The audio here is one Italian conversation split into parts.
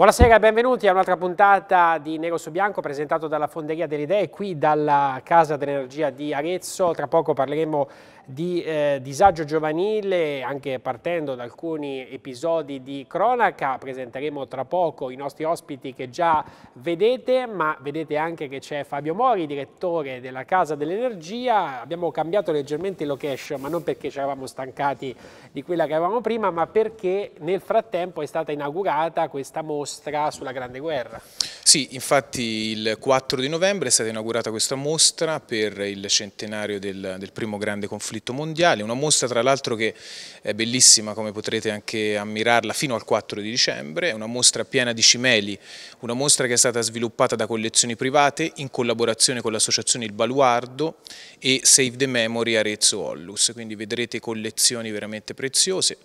Buonasera e benvenuti a un'altra puntata di Nero su Bianco presentato dalla Fonderia delle Idee qui dalla Casa dell'Energia di Arezzo. Tra poco parleremo di eh, disagio giovanile, anche partendo da alcuni episodi di cronaca, presenteremo tra poco i nostri ospiti che già vedete, ma vedete anche che c'è Fabio Mori, direttore della Casa dell'Energia, abbiamo cambiato leggermente location, ma non perché ci eravamo stancati di quella che avevamo prima, ma perché nel frattempo è stata inaugurata questa mostra sulla Grande Guerra. Sì, infatti il 4 di novembre è stata inaugurata questa mostra per il centenario del, del primo grande conflitto diritto mondiale, una mostra tra l'altro che è bellissima come potrete anche ammirarla fino al 4 di dicembre, è una mostra piena di cimeli, una mostra che è stata sviluppata da collezioni private in collaborazione con l'associazione Il Baluardo e Save the Memory Arezzo Ollus, quindi vedrete collezioni veramente preziose,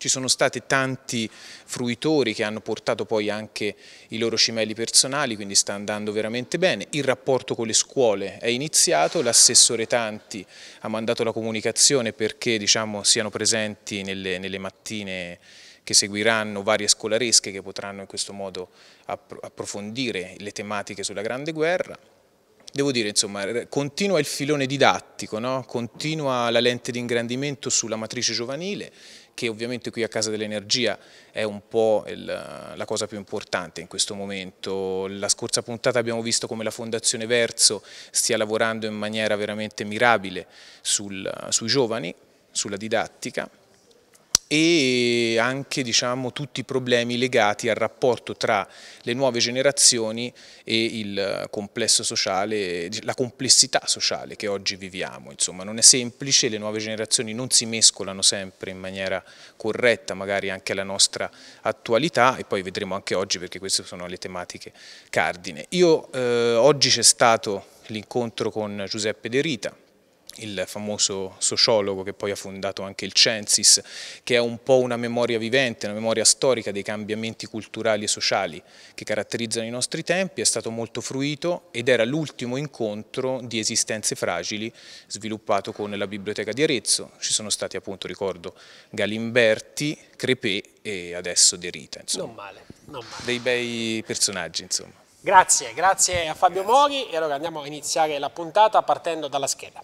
ci sono stati tanti fruitori che hanno portato poi anche i loro cimeli personali, quindi sta andando veramente bene. Il rapporto con le scuole è iniziato, l'assessore Tanti ha mandato la comunicazione perché diciamo, siano presenti nelle, nelle mattine che seguiranno varie scolaresche che potranno in questo modo approfondire le tematiche sulla Grande Guerra. Devo dire, insomma, continua il filone didattico, no? continua la lente di ingrandimento sulla matrice giovanile che ovviamente qui a Casa dell'Energia è un po' il, la cosa più importante in questo momento. La scorsa puntata abbiamo visto come la Fondazione Verso stia lavorando in maniera veramente mirabile sul, sui giovani, sulla didattica e anche diciamo, tutti i problemi legati al rapporto tra le nuove generazioni e il complesso sociale, la complessità sociale che oggi viviamo. Insomma, non è semplice, le nuove generazioni non si mescolano sempre in maniera corretta, magari anche alla nostra attualità e poi vedremo anche oggi perché queste sono le tematiche cardine. Io, eh, oggi c'è stato l'incontro con Giuseppe De Rita, il famoso sociologo che poi ha fondato anche il Censis, che è un po' una memoria vivente, una memoria storica dei cambiamenti culturali e sociali che caratterizzano i nostri tempi, è stato molto fruito ed era l'ultimo incontro di esistenze fragili sviluppato con la Biblioteca di Arezzo, ci sono stati appunto, ricordo, Galimberti, Crepè e adesso De Rita, insomma. Non male, non male. Dei bei personaggi, insomma. Grazie, grazie a Fabio Mori e allora andiamo a iniziare la puntata partendo dalla scheda.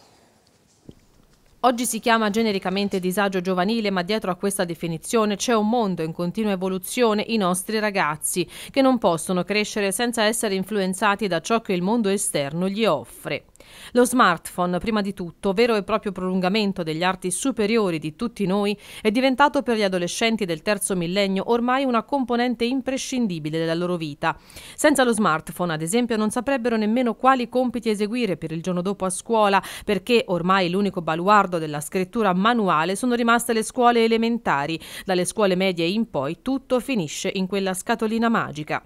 Oggi si chiama genericamente disagio giovanile, ma dietro a questa definizione c'è un mondo in continua evoluzione, i nostri ragazzi, che non possono crescere senza essere influenzati da ciò che il mondo esterno gli offre. Lo smartphone, prima di tutto, vero e proprio prolungamento degli arti superiori di tutti noi, è diventato per gli adolescenti del terzo millennio ormai una componente imprescindibile della loro vita. Senza lo smartphone, ad esempio, non saprebbero nemmeno quali compiti eseguire per il giorno dopo a scuola, perché ormai l'unico baluardo della scrittura manuale sono rimaste le scuole elementari. Dalle scuole medie in poi tutto finisce in quella scatolina magica.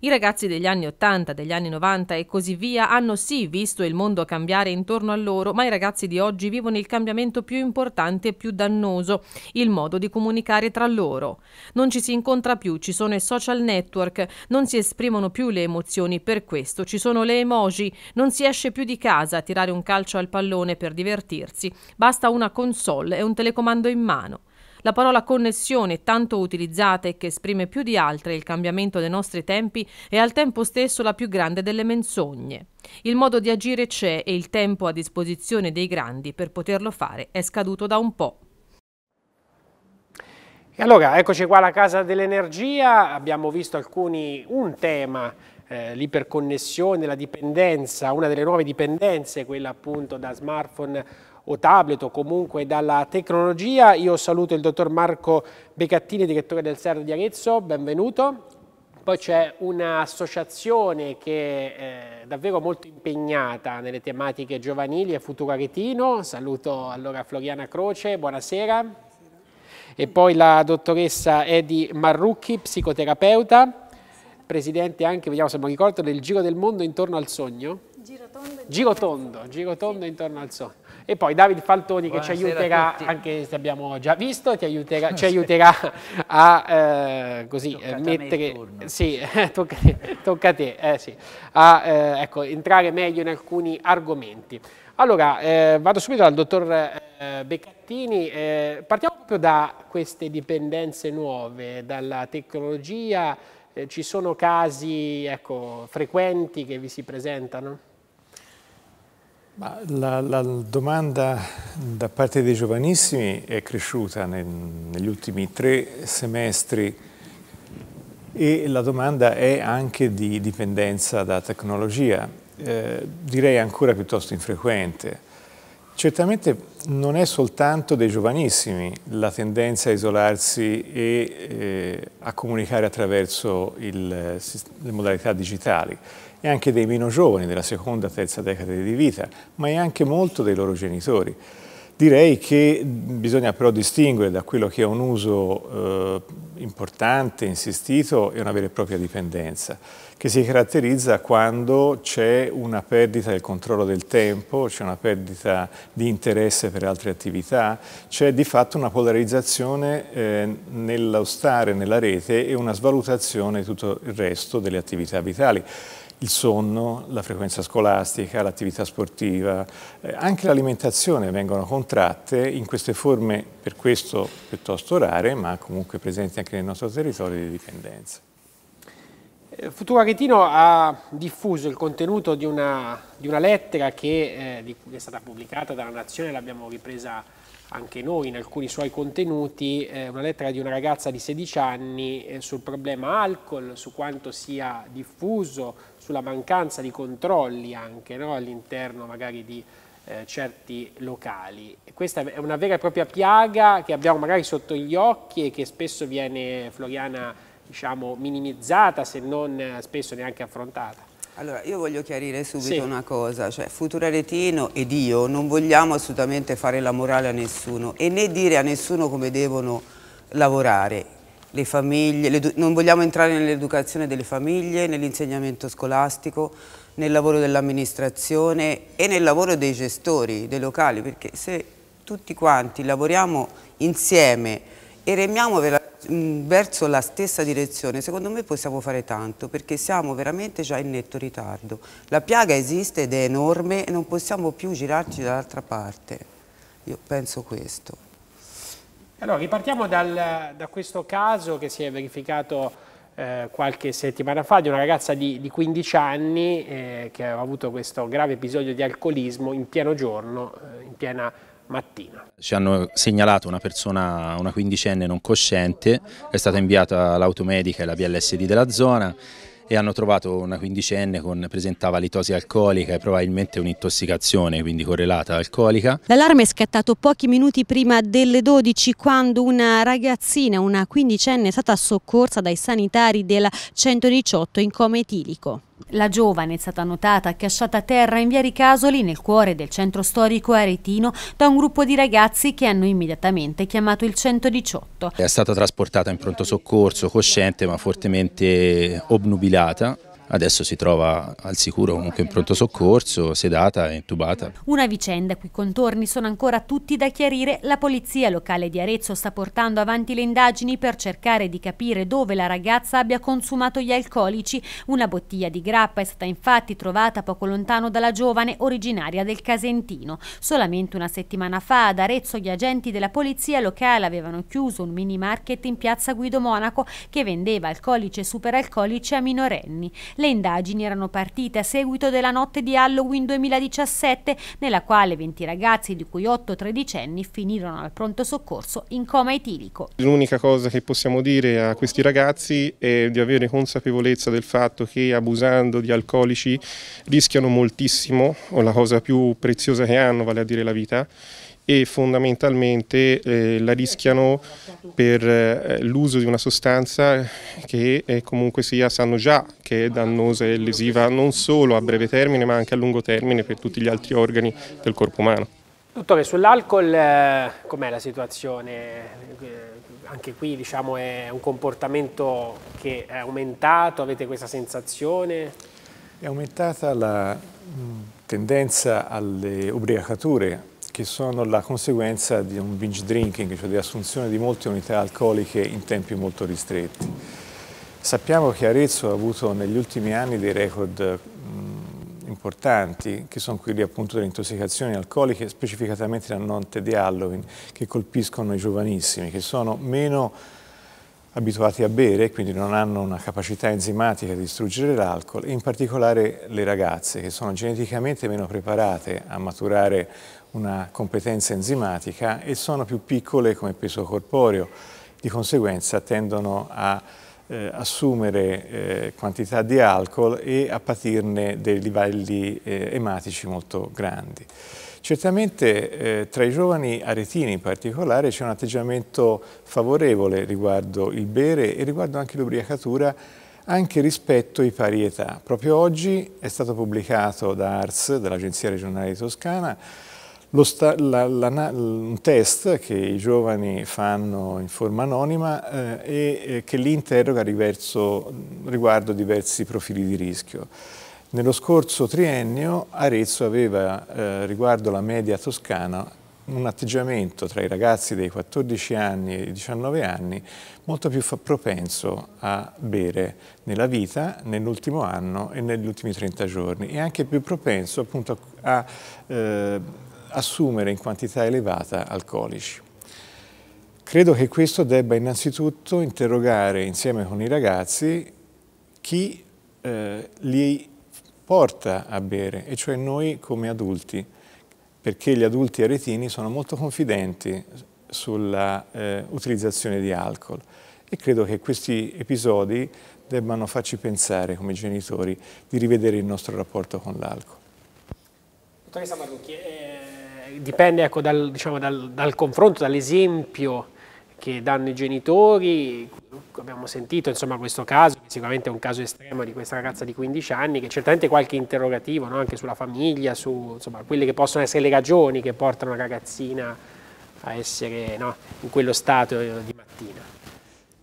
I ragazzi degli anni 80, degli anni 90 e così via hanno sì visto il mondo cambiare intorno a loro, ma i ragazzi di oggi vivono il cambiamento più importante e più dannoso, il modo di comunicare tra loro. Non ci si incontra più, ci sono i social network, non si esprimono più le emozioni, per questo ci sono le emoji, non si esce più di casa a tirare un calcio al pallone per divertirsi, basta una console e un telecomando in mano. La parola connessione, tanto utilizzata e che esprime più di altre il cambiamento dei nostri tempi, è al tempo stesso la più grande delle menzogne. Il modo di agire c'è e il tempo a disposizione dei grandi per poterlo fare è scaduto da un po'. E allora, eccoci qua alla Casa dell'Energia, abbiamo visto alcuni, un tema eh, l'iperconnessione, la dipendenza, una delle nuove dipendenze, quella appunto da smartphone o tablet o comunque dalla tecnologia. Io saluto il dottor Marco Becattini, direttore del CERN di Arezzo, benvenuto. Poi c'è un'associazione che è eh, davvero molto impegnata nelle tematiche giovanili e futuro aretino. Saluto allora Floriana Croce, buonasera. E poi la dottoressa Edi Marrucchi, psicoterapeuta, presidente anche, vediamo se mi ricordo, del Giro del Mondo intorno al sogno. Giro tondo. Giro tondo, giro tondo intorno al sogno e poi Davide Faltoni Buonasera che ci aiuterà, anche se abbiamo già visto, aiuterà, ci aiuterà a eh, così, eh, mettere, sì, tocca, tocca, a te, eh, sì, a eh, ecco, entrare meglio in alcuni argomenti. Allora, eh, vado subito dal dottor eh, Beccattini, partiamo proprio da queste dipendenze nuove, dalla tecnologia, ci sono casi ecco, frequenti che vi si presentano? La, la, domanda da parte dei giovanissimi è cresciuta nel, negli ultimi tre semestri e la domanda è anche di dipendenza da tecnologia, eh, direi ancora piuttosto infrequente. Certamente non è soltanto dei giovanissimi la tendenza a isolarsi e eh, a comunicare attraverso il, eh, le modalità digitali e anche dei meno giovani della seconda, e terza decade di vita, ma è anche molto dei loro genitori. Direi che bisogna però distinguere da quello che è un uso eh, importante, insistito, è una vera e propria dipendenza, che si caratterizza quando c'è una perdita del controllo del tempo, c'è una perdita di interesse per altre attività, c'è di fatto una polarizzazione eh, nello stare nella rete e una svalutazione di tutto il resto delle attività vitali il sonno, la frequenza scolastica, l'attività sportiva, eh, anche l'alimentazione vengono contratte in queste forme, per questo piuttosto rare, ma comunque presenti anche nel nostro territorio di dipendenza. Eh, Futuro Aretino ha diffuso il contenuto di una, di una lettera che eh, è stata pubblicata dalla Nazione, l'abbiamo ripresa anche noi in alcuni suoi contenuti, eh, una lettera di una ragazza di 16 anni eh, sul problema alcol, su quanto sia diffuso sulla mancanza di controlli anche no? all'interno magari di eh, certi locali. questa è una vera e propria piaga che abbiamo magari sotto gli occhi e che spesso viene, Floriana, diciamo, minimizzata se non eh, spesso neanche affrontata. Allora, io voglio chiarire subito sì. una cosa, cioè Futura Retino ed io non vogliamo assolutamente fare la morale a nessuno e né dire a nessuno come devono lavorare le famiglie, le, non vogliamo entrare nell'educazione delle famiglie, nell'insegnamento scolastico, nel lavoro dell'amministrazione e nel lavoro dei gestori dei locali, perché se tutti quanti lavoriamo insieme e remiamo veramente mm, verso la stessa direzione, secondo me possiamo fare tanto perché siamo veramente già in netto ritardo. La piaga esiste ed è enorme e non possiamo più girarci dall'altra parte. Io penso questo. Allora, ripartiamo dal, da questo caso che si è verificato eh, qualche settimana fa di una ragazza di, di 15 anni eh, che aveva avuto questo grave episodio di alcolismo in pieno giorno, eh, in piena mattina. Ci hanno segnalato una persona, una quindicenne non cosciente, è stata inviata l'automedica e la BLSD della zona e hanno trovato una quindicenne con presentava litosi alcolica e probabilmente un'intossicazione, quindi correlata alcolica. L'allarme è scattato pochi minuti prima delle 12 quando una ragazzina, una quindicenne, è stata soccorsa dai sanitari del 118 in coma etilico. La giovane è stata notata accasciata a terra in via Ricasoli nel cuore del centro storico aretino da un gruppo di ragazzi che hanno immediatamente chiamato il 118. È stata trasportata in pronto soccorso, cosciente ma fortemente obnubilata adesso si trova al sicuro comunque in pronto soccorso, sedata e intubata. Una vicenda cui contorni sono ancora tutti da chiarire, la polizia locale di Arezzo sta portando avanti le indagini per cercare di capire dove la ragazza abbia consumato gli alcolici. Una bottiglia di grappa è stata infatti trovata poco lontano dalla giovane originaria del Casentino. Solamente una settimana fa ad Arezzo gli agenti della polizia locale avevano chiuso un mini market in piazza Guido Monaco che vendeva alcolici e superalcolici a minorenni. Le indagini erano partite a seguito della notte di Halloween 2017, nella quale 20 ragazzi, di cui 8 tredicenni, finirono al pronto soccorso in coma etilico. L'unica cosa che possiamo dire a questi ragazzi è di avere consapevolezza del fatto che abusando di alcolici rischiano moltissimo, o la cosa più preziosa che hanno, vale a dire la vita, e fondamentalmente eh, la rischiano per eh, l'uso di una sostanza che eh, comunque sia sanno già che è dannosa e lesiva non solo a breve termine ma anche a lungo termine per tutti gli altri organi del corpo umano. Dottore, sull'alcol eh, com'è la situazione? Eh, anche qui diciamo, è un comportamento che è aumentato, avete questa sensazione? È aumentata la mh, mm, tendenza alle ubriacature che sono la conseguenza di un binge drinking, cioè di assunzione di molte unità alcoliche in tempi molto ristretti. Sappiamo che Arezzo ha avuto negli ultimi anni dei record mm, importanti, che sono quelli appunto delle intossicazioni alcoliche, specificatamente la notte di Halloween, che colpiscono i giovanissimi, che sono meno abituati a bere, quindi non hanno una capacità enzimatica di distruggere l'alcol, e in particolare le ragazze, che sono geneticamente meno preparate a maturare una competenza enzimatica e sono più piccole come peso corporeo, di conseguenza tendono a eh, assumere eh, quantità di alcol e a patirne dei livelli eh, ematici molto grandi. Certamente eh, tra i giovani aretini in particolare c'è un atteggiamento favorevole riguardo il bere e riguardo anche l'ubriacatura anche rispetto ai pari età. Proprio oggi è stato pubblicato da ARS, dell'Agenzia regionale di Toscana, Sta, la, la, un test che i giovani fanno in forma anonima eh, e eh, che li interroga riverso, riguardo diversi profili di rischio. Nello scorso triennio Arezzo aveva, eh, riguardo la media toscana, un atteggiamento tra i ragazzi dei 14 anni e i 19 anni molto più propenso a bere nella vita, nell'ultimo anno e negli ultimi 30 giorni e anche più propenso appunto a eh, assumere in quantità elevata alcolici. Credo che questo debba innanzitutto interrogare insieme con i ragazzi chi eh, li porta a bere, e cioè noi come adulti, perché gli adulti aretini sono molto confidenti sull'utilizzazione eh, di alcol e credo che questi episodi debbano farci pensare come genitori di rivedere il nostro rapporto con l'alcol. Dottoressa Marrucchi, eh, dipende ecco, dal, diciamo, dal, dal confronto, dall'esempio che danno i genitori, abbiamo sentito insomma questo caso, che sicuramente è un caso estremo di questa ragazza di 15 anni, che certamente qualche interrogativo no? anche sulla famiglia, su insomma, quelle che possono essere le ragioni che portano una ragazzina a essere no? in quello stato di mattina.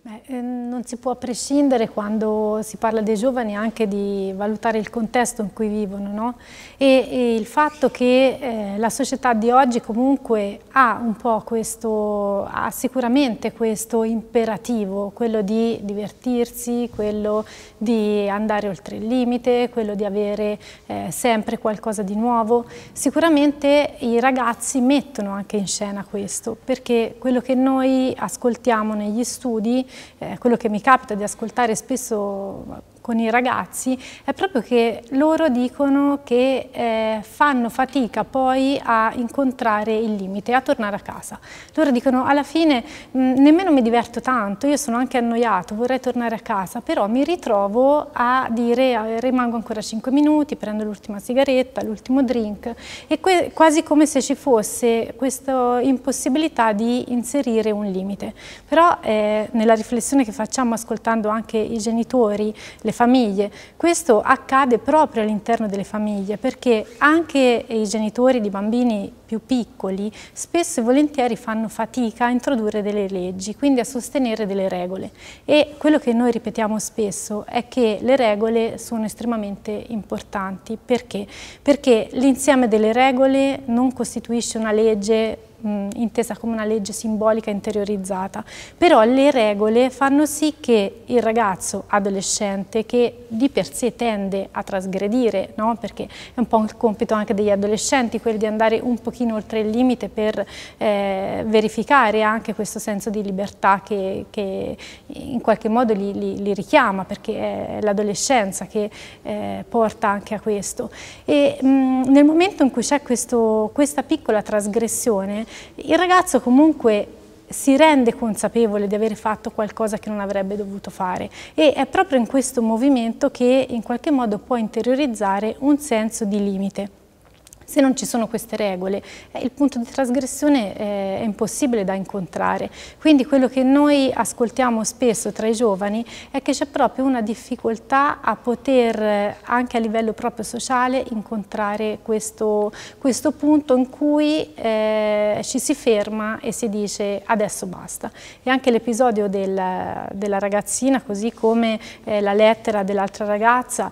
Beh, ehm, non si può prescindere quando si parla dei giovani anche di valutare il contesto in cui vivono no? e, e, il fatto che eh, la società di oggi comunque ha un po' questo, ha sicuramente questo imperativo, quello di divertirsi, quello di andare oltre il limite, quello di avere eh, sempre qualcosa di nuovo. Sicuramente i ragazzi mettono anche in scena questo perché quello che noi ascoltiamo negli studi eh, quello che mi capita di ascoltare spesso con i ragazzi è proprio che loro dicono che eh, fanno fatica poi a incontrare il limite, a tornare a casa. Loro dicono alla fine mh, nemmeno mi diverto tanto, io sono anche annoiato, vorrei tornare a casa, però mi ritrovo a dire eh, rimango ancora 5 minuti, prendo l'ultima sigaretta, l'ultimo drink e quasi come se ci fosse questa impossibilità di inserire un limite. Però eh, nella riflessione che facciamo ascoltando anche i genitori, le famiglie. Questo accade proprio all'interno delle famiglie perché anche i genitori di bambini più piccoli spesso e volentieri fanno fatica a introdurre delle leggi, quindi a sostenere delle regole e quello che noi ripetiamo spesso è che le regole sono estremamente importanti. Perché? Perché l'insieme delle regole non costituisce una legge mh, intesa come una legge simbolica interiorizzata, però le regole fanno sì che il ragazzo adolescente che di per sé tende a trasgredire, no? perché è un po' il compito anche degli adolescenti quello di andare un pochino oltre il limite per eh, verificare anche questo senso di libertà che, che in qualche modo li, li, li richiama, perché è l'adolescenza che eh, porta anche a questo. E, mh, nel momento in cui c'è questa piccola trasgressione, il ragazzo comunque si rende consapevole di aver fatto qualcosa che non avrebbe dovuto fare e è proprio in questo movimento che in qualche modo può interiorizzare un senso di limite. Se non ci sono queste regole, eh, il punto di trasgressione eh, è impossibile da incontrare. Quindi quello che noi ascoltiamo spesso tra i giovani è che c'è proprio una difficoltà a poter, eh, anche a livello proprio sociale, incontrare questo, questo punto in cui eh, ci si ferma e si dice adesso basta. E anche l'episodio del, della ragazzina, così come la lettera dell'altra ragazza,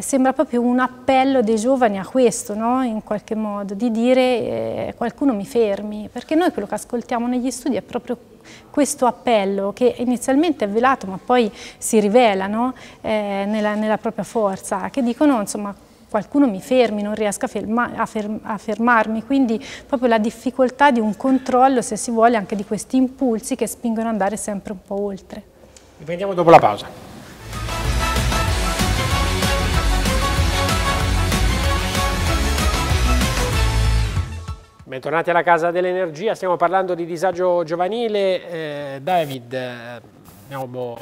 sembra proprio un appello dei giovani a questo, no? in qualche qualche modo, di dire eh, qualcuno mi fermi, perché noi quello che ascoltiamo negli studi è proprio questo appello che inizialmente è velato ma poi si rivela no? eh, nella, nella, propria forza, che dicono insomma qualcuno mi fermi, non riesco a, ferma, a, ferm, a, fermarmi, quindi proprio la difficoltà di un controllo, se si vuole, anche di questi impulsi che spingono ad andare sempre un po' oltre. Riprendiamo dopo la pausa. Bentornati alla Casa dell'Energia, stiamo parlando di disagio giovanile. Eh, David, eh, abbiamo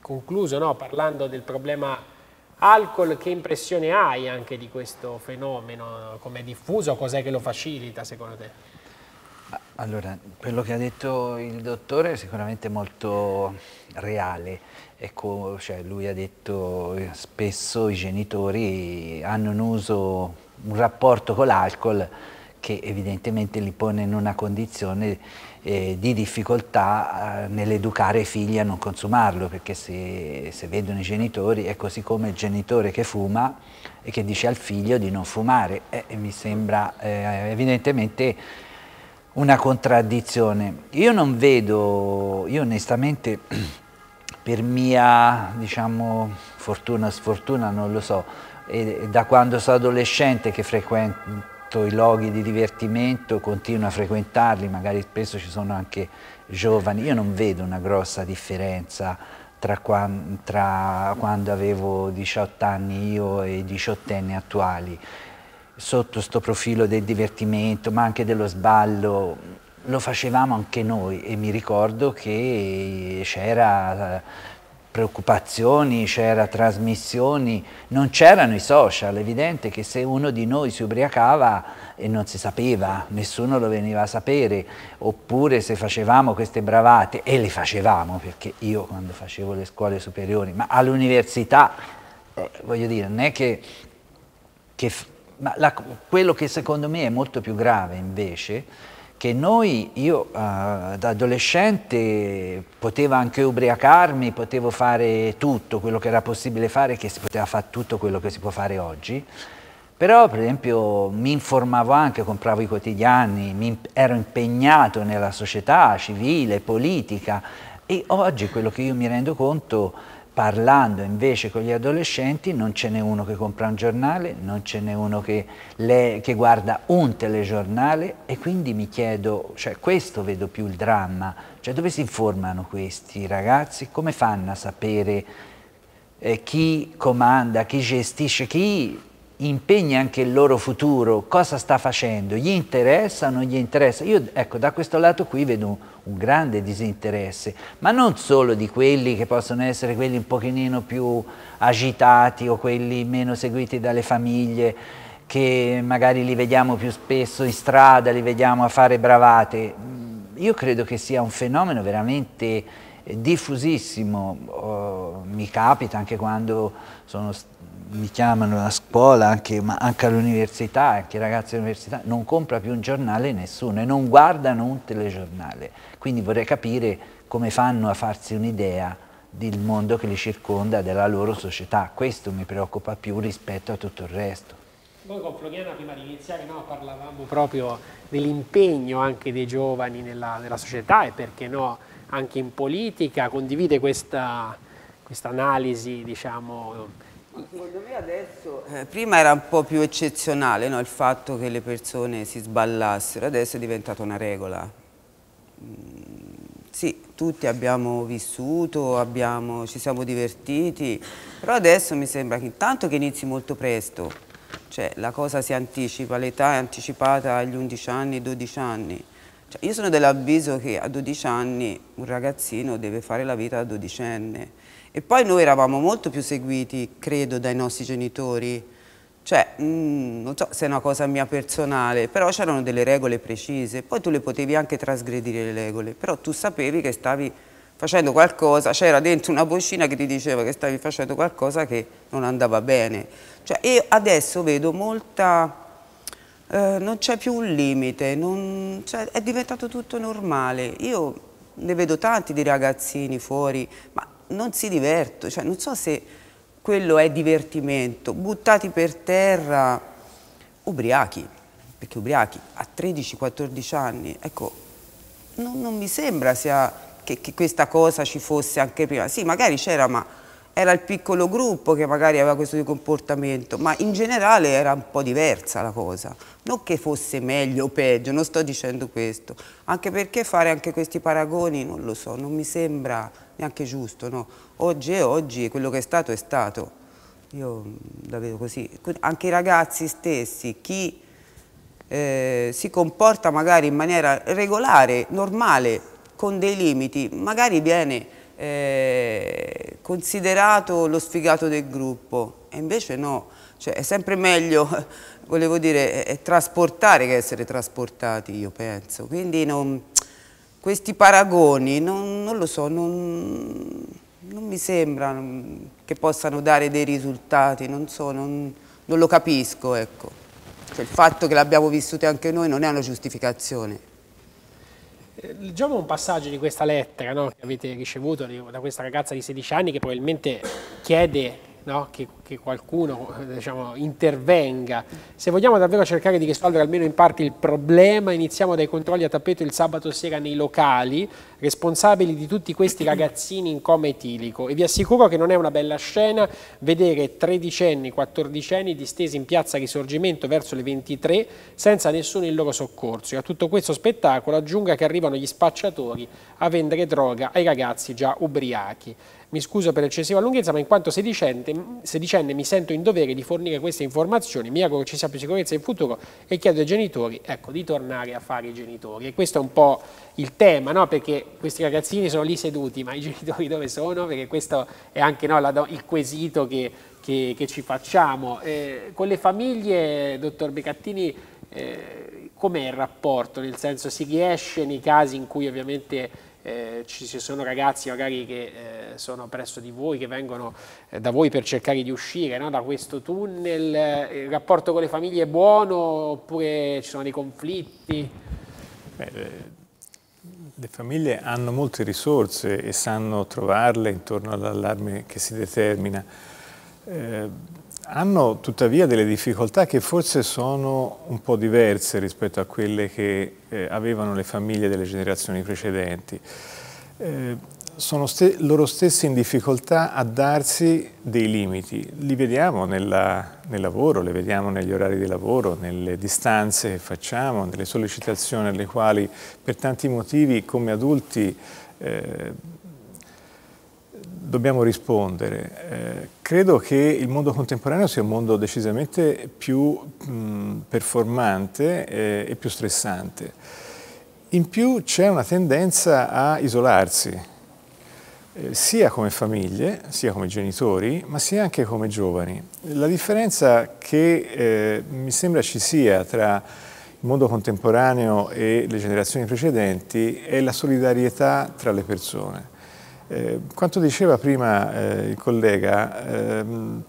concluso no? parlando del problema alcol, che impressione hai anche di questo fenomeno? Come è diffuso? Cos'è che lo facilita secondo te? Allora, quello che ha detto il dottore è sicuramente molto reale. Ecco, cioè lui ha detto eh, spesso i genitori hanno un uso, un rapporto con l'alcol che evidentemente li pone in una condizione eh, di difficoltà eh, nell'educare i figli a non consumarlo, perché se, se, vedono i genitori è così come il genitore che fuma e che dice al figlio di non fumare, eh, mi sembra eh, evidentemente una contraddizione. Io non vedo, io onestamente per mia diciamo, fortuna o sfortuna non lo so, da quando sono adolescente che frequento fatto i loghi di divertimento, continua a frequentarli, magari spesso ci sono anche giovani. Io non vedo una grossa differenza tra, qua, tra quando avevo 18 anni io e i diciottenni attuali. Sotto questo profilo del divertimento, ma anche dello sballo, lo facevamo anche noi e mi ricordo che c'era preoccupazioni, c'era trasmissioni, non c'erano i social, è evidente che se uno di noi si ubriacava e non si sapeva, nessuno lo veniva a sapere, oppure se facevamo queste bravate, e le facevamo, perché io quando facevo le scuole superiori, ma all'università, eh, voglio dire, non è che... che ma la, quello che secondo me è molto più grave invece che noi, io eh, da adolescente potevo anche ubriacarmi, potevo fare tutto quello che era possibile fare, che si poteva fare tutto quello che si può fare oggi, però per esempio mi informavo anche, compravo i quotidiani, mi, ero impegnato nella società civile, politica e oggi quello che io mi rendo conto è parlando invece con gli adolescenti non ce n'è uno che compra un giornale, non ce n'è uno che, le, che, guarda un telegiornale e quindi mi chiedo, cioè questo vedo più il dramma, cioè dove si informano questi ragazzi, come fanno a sapere eh, chi comanda, chi gestisce, chi impegni anche il loro futuro, cosa sta facendo, gli interessa o non gli interessa? Io ecco, da questo lato qui vedo un, un grande disinteresse, ma non solo di quelli che possono essere quelli un pochino più agitati o quelli meno seguiti dalle famiglie, che magari li vediamo più spesso in strada, li vediamo a fare bravate. Mm, io credo che sia un fenomeno veramente eh, diffusissimo, oh, mi capita anche quando sono mi chiamano a scuola, anche, ma anche all'università, anche i ragazzi all'università, non compra più un giornale nessuno e non guardano un telegiornale. Quindi vorrei capire come fanno a farsi un'idea del mondo che li circonda, della loro società. Questo mi preoccupa più rispetto a tutto il resto. Noi con Floriana prima di iniziare no, parlavamo proprio dell'impegno anche dei giovani nella, nella società e perché no anche in politica, condivide questa quest analisi diciamo, Secondo me adesso, eh, prima era un po' più eccezionale no? il fatto che le persone si sballassero, adesso è diventata una regola. Mm, sì, tutti abbiamo vissuto, abbiamo, ci siamo divertiti, però adesso mi sembra che intanto che inizi molto presto, cioè la cosa si anticipa, l'età è anticipata agli 11 anni, 12 anni. Cioè, io sono dell'avviso che a 12 anni un ragazzino deve fare la vita da dodicenne, e poi noi eravamo molto più seguiti, credo, dai nostri genitori. Cioè, mh, mm, non so se è una cosa mia personale, però c'erano delle regole precise. Poi tu le potevi anche trasgredire le regole, però tu sapevi che stavi facendo qualcosa, c'era dentro una vocina che ti diceva che stavi facendo qualcosa che non andava bene. Cioè, io adesso vedo molta... Eh, non c'è più un limite, non, cioè, è diventato tutto normale. Io ne vedo tanti di ragazzini fuori, ma non si diverto, cioè, non so se quello è divertimento, buttati per terra, ubriachi, perché ubriachi a 13-14 anni, ecco, non, non mi sembra sia che, che, questa cosa ci fosse anche prima, sì magari c'era ma era il piccolo gruppo che magari aveva questo comportamento, ma in generale era un po' diversa la cosa. Non che fosse meglio o peggio, non sto dicendo questo, anche perché fare anche questi paragoni, non lo so, non mi sembra neanche giusto, no? Oggi è oggi, quello che è stato è stato. Io mm, la vedo così. Anche i ragazzi stessi, chi eh, si comporta magari in maniera regolare, normale, con dei limiti, magari viene eh, considerato lo sfigato del gruppo e invece no, cioè, è sempre meglio, volevo dire, è, trasportare che essere trasportati io penso, quindi non, questi paragoni non, non lo so, non, non, mi sembra che possano dare dei risultati, non so, non, lo capisco ecco. Cioè, il fatto che l'abbiamo vissuto anche noi non è una giustificazione. Leggiamo un passaggio di questa lettera no, che avete ricevuto da questa ragazza di 16 anni che probabilmente chiede no? che, che, qualcuno diciamo, intervenga. Se vogliamo davvero cercare di risolvere almeno in parte il problema, iniziamo dai controlli a tappeto il sabato sera nei locali, responsabili di tutti questi ragazzini in coma etilico. E vi assicuro che non è una bella scena vedere tredicenni, quattordicenni distesi in piazza Risorgimento verso le 23 senza nessuno in loro soccorso. E a tutto questo spettacolo aggiunga che arrivano gli spacciatori a vendere droga ai ragazzi già ubriachi. Mi scuso per l'eccessiva lunghezza, ma in quanto sedicente, sedicenne mi sento in dovere di fornire queste informazioni. Mi auguro che ci sia più sicurezza in futuro e chiedo ai genitori ecco, di tornare a fare i genitori. E questo è un po' il tema, no? perché questi ragazzini sono lì seduti, ma i genitori dove sono? Perché questo è anche no, la, il quesito che, che, che ci facciamo. Eh, con le famiglie, dottor Becattini, eh, com'è il rapporto? Nel senso si riesce nei casi in cui ovviamente eh, ci sono ragazzi magari che eh, sono presso di voi, che vengono eh, da voi per cercare di uscire no? da questo tunnel, eh, il rapporto con le famiglie è buono oppure ci sono dei conflitti? Beh, eh, le famiglie hanno molte risorse e sanno trovarle intorno all'allarme che si determina. Eh, hanno tuttavia delle difficoltà che forse sono un po' diverse rispetto a quelle che eh, avevano le famiglie delle generazioni precedenti. Eh, sono ste loro stessi in difficoltà a darsi dei limiti. Li vediamo nella, nel lavoro, li vediamo negli orari di lavoro, nelle distanze che facciamo, nelle sollecitazioni alle quali per tanti motivi come adulti eh, dobbiamo rispondere. Eh, credo che il mondo contemporaneo sia un mondo decisamente più mh, performante eh, e più stressante. In più c'è una tendenza a isolarsi, eh, sia come famiglie, sia come genitori, ma sia anche come giovani. La differenza che eh, mi sembra ci sia tra il mondo contemporaneo e le generazioni precedenti è la solidarietà tra le persone eh, quanto diceva prima eh, il collega, ehm,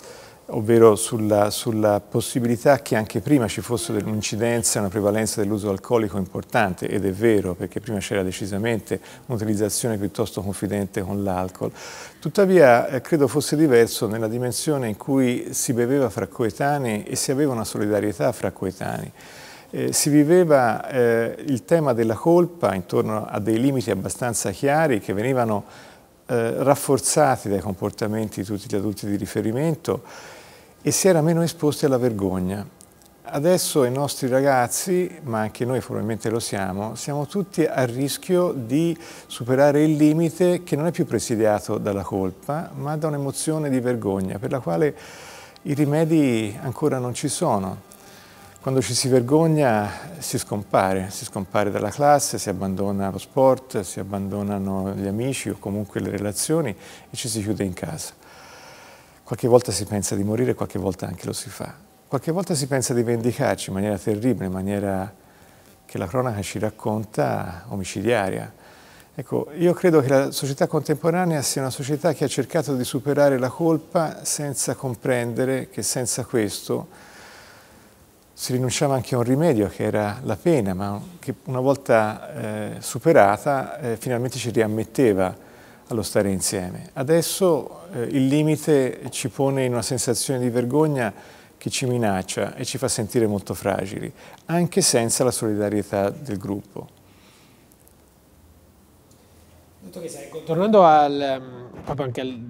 ovvero sulla, sulla, possibilità che anche prima ci fosse un'incidenza, una prevalenza dell'uso alcolico importante, ed è vero perché prima c'era decisamente un'utilizzazione piuttosto confidente con l'alcol, tuttavia eh, credo fosse diverso nella dimensione in cui si beveva fra coetanei e si aveva una solidarietà fra coetanei. Eh, si viveva eh, il tema della colpa intorno a dei limiti abbastanza chiari che venivano eh, rafforzati dai comportamenti di tutti gli adulti di riferimento e si era meno esposti alla vergogna. Adesso i nostri ragazzi, ma anche noi probabilmente lo siamo, siamo tutti a rischio di superare il limite che non è più presidiato dalla colpa, ma da un'emozione di vergogna, per la quale i rimedi ancora non ci sono. Quando ci si vergogna si scompare, si scompare dalla classe, si abbandona lo sport, si abbandonano gli amici o comunque le relazioni e ci si chiude in casa. Qualche volta si pensa di morire, qualche volta anche lo si fa. Qualche volta si pensa di vendicarci in maniera terribile, in maniera che la cronaca ci racconta omicidiaria. Ecco, io credo che la società contemporanea sia una società che ha cercato di superare la colpa senza comprendere che senza questo si rinunciava anche a un rimedio che era la pena, ma che una volta eh, superata eh, finalmente ci riammetteva allo stare insieme. Adesso eh, il limite ci pone in una sensazione di vergogna che ci minaccia e ci fa sentire molto fragili, anche senza la solidarietà del gruppo. tornando al, ehm, proprio anche al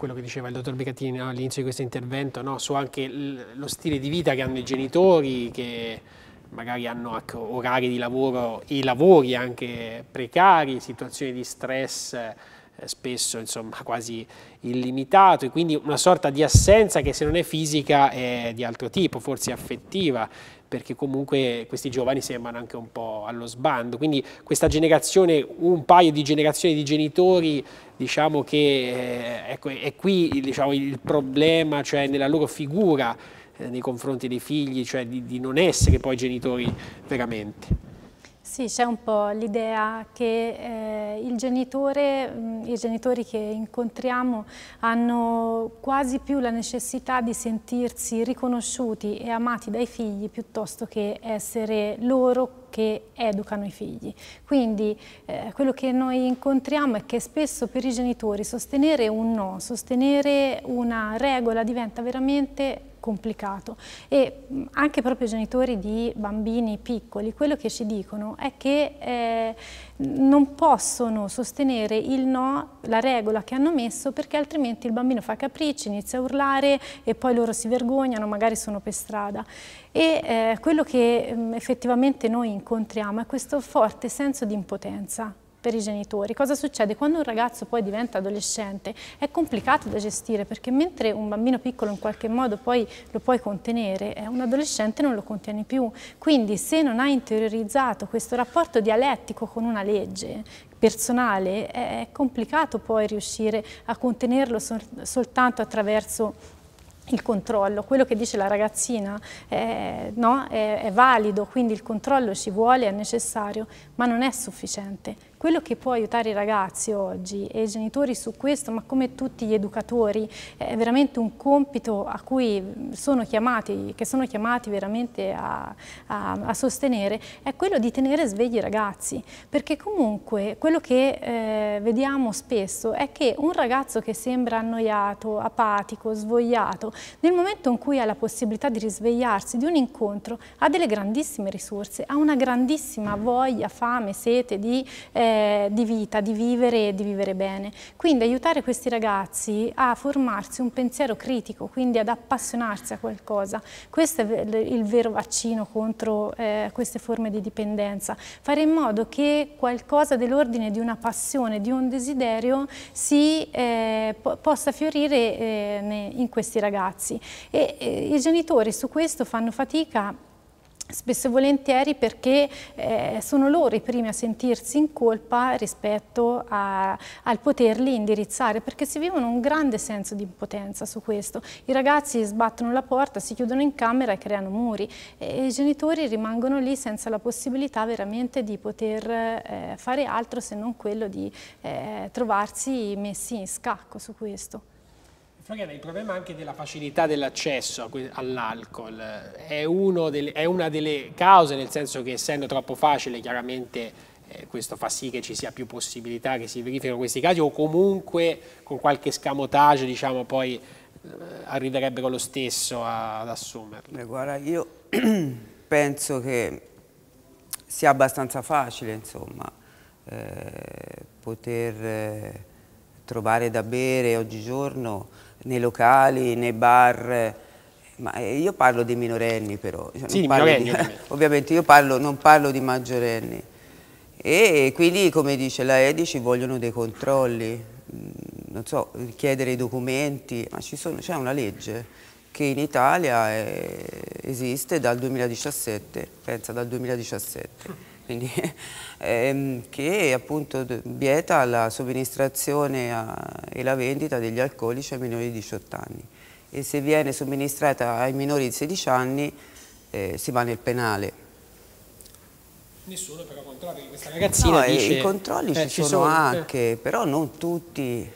quello che diceva il dottor Becatini no, all'inizio di questo intervento, no, su anche lo stile di vita che hanno i genitori, che magari hanno ecco, orari di lavoro e lavori anche precari, situazioni di stress eh, spesso insomma quasi illimitato e quindi una sorta di assenza che se non è fisica è di altro tipo, forse affettiva perché comunque questi giovani sembrano anche un po' allo sbando. Quindi questa generazione, un paio di generazioni di genitori, diciamo che eh, ecco, è qui diciamo, il problema, cioè nella loro figura eh, nei confronti dei figli, cioè di, di non essere poi genitori veramente. Sì, c'è un po' l'idea che eh, il genitore, mh, mm, i genitori che incontriamo hanno quasi più la necessità di sentirsi riconosciuti e amati dai figli piuttosto che essere loro che educano i figli. Quindi eh, quello che noi incontriamo è che spesso per i genitori sostenere un no, sostenere una regola diventa veramente complicato e anche proprio i genitori di bambini piccoli quello che ci dicono è che eh, non possono sostenere il no, la regola che hanno messo perché altrimenti il bambino fa capricci, inizia a urlare e poi loro si vergognano, magari sono per strada e eh, quello che eh, effettivamente noi incontriamo è questo forte senso di impotenza per i genitori. Cosa succede? Quando un ragazzo poi diventa adolescente è complicato da gestire perché mentre un bambino piccolo in qualche modo poi lo puoi contenere, eh, un adolescente non lo contieni più. Quindi se non hai interiorizzato questo rapporto dialettico con una legge, personale, è complicato poi riuscire a contenerlo sol soltanto attraverso il controllo, quello che dice la ragazzina è, eh, no, è, è valido, quindi il controllo ci vuole, è necessario, ma non è sufficiente. Quello che può aiutare i ragazzi oggi e i genitori su questo, ma come tutti gli educatori, è veramente un compito a cui sono chiamati, che sono chiamati veramente a, a, a sostenere, è quello di tenere svegli i ragazzi, perché comunque quello che eh, vediamo spesso è che un ragazzo che sembra annoiato, apatico, svogliato, nel momento in cui ha la possibilità di risvegliarsi di un incontro, ha delle grandissime risorse, ha una grandissima voglia, fame, sete di... Eh, di vita, di vivere e di vivere bene. Quindi aiutare questi ragazzi a formarsi un pensiero critico, quindi ad appassionarsi a qualcosa. Questo è il vero vaccino contro eh, queste forme di dipendenza. Fare in modo che qualcosa dell'ordine di una passione, di un desiderio si eh, po possa fiorire eh, in questi ragazzi. E, eh, I genitori su questo fanno fatica spesso e volentieri perché eh, sono loro i primi a sentirsi in colpa rispetto a, al poterli indirizzare, perché si vivono un grande senso di impotenza su questo. I ragazzi sbattono la porta, si chiudono in camera e creano muri e i genitori rimangono lì senza la possibilità veramente di poter eh, fare altro se non quello di eh, trovarsi messi in scacco su questo. Floriana, il problema anche della facilità dell'accesso all'alcol eh, è, è, una delle cause, nel senso che essendo troppo facile chiaramente eh, questo fa sì che ci sia più possibilità che si verifichino questi casi o comunque con qualche scamotage diciamo, poi eh, arriverebbero lo stesso a, ad assumerli. Eh, guarda, io penso che sia abbastanza facile insomma, eh, poter eh, trovare da bere oggigiorno nei locali, nei bar, ma eh, io parlo di minorenni però, cioè, sì, minorenni, di, ovviamente io parlo, non parlo di maggiorenni e quindi come dice la EDI ci vogliono dei controlli, mm, non so, chiedere i documenti, ma c'è una legge che in Italia è, eh, esiste dal 2017, pensa dal 2017 quindi, ehm, che appunto vieta la somministrazione a, e la vendita degli alcolici ai minori di 18 anni e se viene somministrata ai minori di 16 anni eh, si va nel penale. Nessuno però controlli questa ragazzina no, eh, dice... I controlli eh, ci, sono, sono eh. anche, però non tutti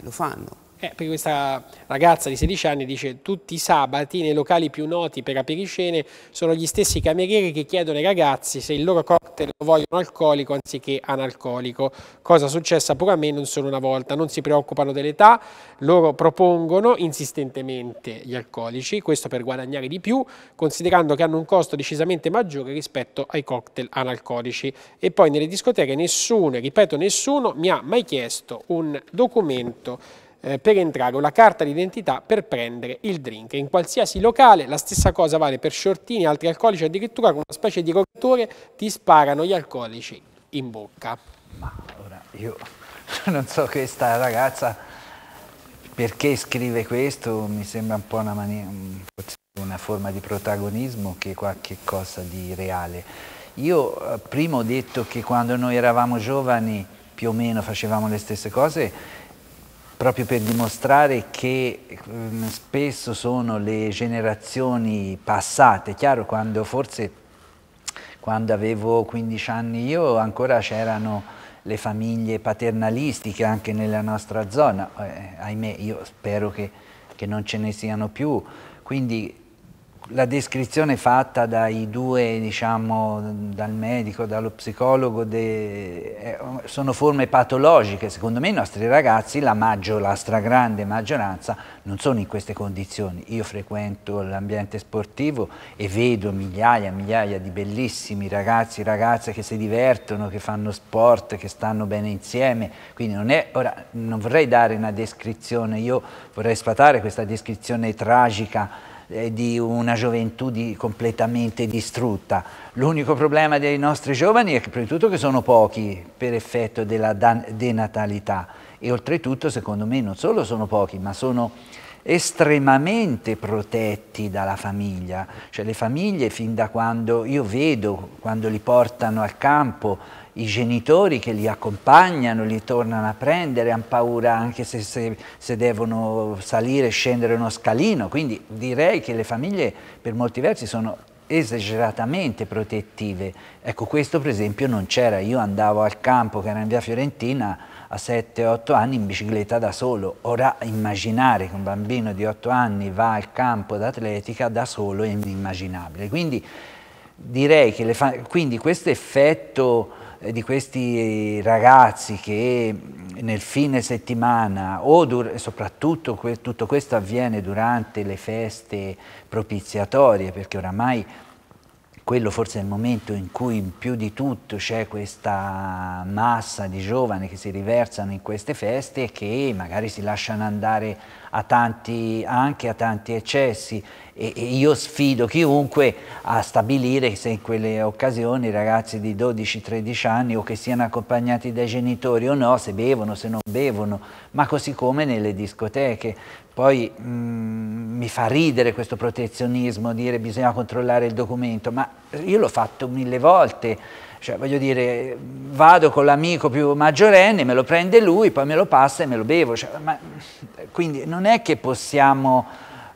lo fanno. Eh, perché questa ragazza di 16 anni dice tutti i sabati nei locali più noti per apericene sono gli stessi camerieri che chiedono ai ragazzi se il loro cocktail lo vogliono alcolico anziché analcolico, cosa successa pure a me non solo una volta, non si preoccupano dell'età, loro propongono insistentemente gli alcolici, questo per guadagnare di più, considerando che hanno un costo decisamente maggiore rispetto ai cocktail analcolici e poi nelle discoteche nessuno, ripeto nessuno, mi ha mai chiesto un documento eh, per entrare una carta d'identità per prendere il drink. In qualsiasi locale la stessa cosa vale per shortini, e altri alcolici, addirittura con una specie di rotore ti sparano gli alcolici in bocca. Ma ora io non so questa ragazza perché scrive questo, mi sembra un po' una, una forma di protagonismo che qualche cosa di reale. Io eh, prima ho detto che quando noi eravamo giovani più o meno facevamo le stesse cose, proprio per dimostrare che ehm, spesso sono le generazioni passate, chiaro quando forse quando avevo 15 anni io ancora c'erano le famiglie paternalistiche anche nella nostra zona, eh, ahimè io spero che, che non ce ne siano più, quindi la descrizione fatta dai due, diciamo, dal medico, dallo psicologo, de... Eh, sono forme patologiche. Secondo me i nostri ragazzi, la, maggior, la stragrande maggioranza, non sono in queste condizioni. Io frequento l'ambiente sportivo e vedo migliaia e migliaia di bellissimi ragazzi e ragazze che si divertono, che fanno sport, che stanno bene insieme. Quindi non, è, ora, non vorrei dare una descrizione, io vorrei sfatare questa descrizione tragica eh, di una gioventù di, completamente distrutta. L'unico problema dei nostri giovani è che, prima di tutto che sono pochi per effetto della denatalità e oltretutto secondo me non solo sono pochi ma sono estremamente protetti dalla famiglia, cioè le famiglie fin da quando io vedo, quando li portano al campo, i genitori che li accompagnano, li tornano a prendere, hanno paura anche se, se, se devono salire e scendere uno scalino, quindi direi che le famiglie per molti versi sono esageratamente protettive. Ecco, questo per esempio non c'era. Io andavo al campo che era in via Fiorentina a 7-8 anni in bicicletta da solo. Ora immaginare che un bambino di 8 anni va al campo d'atletica da solo è inimmaginabile. Quindi direi che quindi questo effetto eh, di questi eh, ragazzi che mm, nel fine settimana o soprattutto que tutto questo avviene durante le feste propiziatorie perché oramai quello forse è il momento in cui più di tutto c'è questa massa di giovani che si riversano in queste feste e che magari si lasciano andare a tanti, anche a tanti eccessi e, e io sfido chiunque a stabilire se in quelle occasioni i ragazzi di 12-13 anni o che siano accompagnati dai genitori o no, se bevono, se non bevono, ma così come nelle discoteche. Poi mh, mm, mi fa ridere questo protezionismo, dire bisogna controllare il documento, ma io l'ho fatto mille volte. Cioè, voglio dire, vado con l'amico più maggiorenne, me lo prende lui, poi me lo passa e me lo bevo. Cioè, ma, quindi non è che possiamo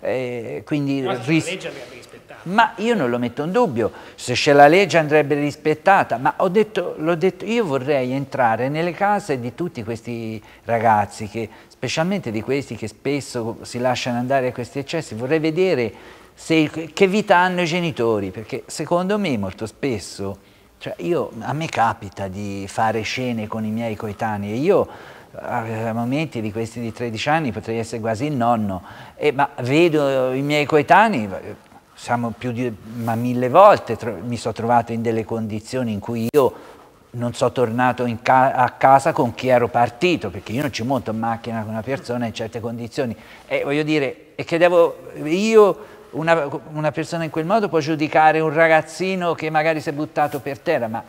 eh, quindi no, ris- la legge andrebbe rispettata. Ma io non lo metto in dubbio, se c'è la legge andrebbe rispettata, ma ho detto, l'ho detto, io vorrei entrare nelle case di tutti questi ragazzi, che, specialmente di questi che spesso si lasciano andare a questi eccessi, vorrei vedere se, che vita hanno i genitori, perché secondo me molto spesso, cioè io, a me capita di fare scene con i miei coetanei, e io a momenti di questi di 13 anni potrei essere quasi il nonno, eh, ma vedo i miei coetanei, siamo più di ma mille volte, mi sono trovato in delle condizioni in cui io non sono tornato ca a casa con chi ero partito, perché io non ci monto in macchina con una persona in certe condizioni. E voglio dire, è che devo, io, una, una persona in quel modo può giudicare un ragazzino che magari si è buttato per terra, ma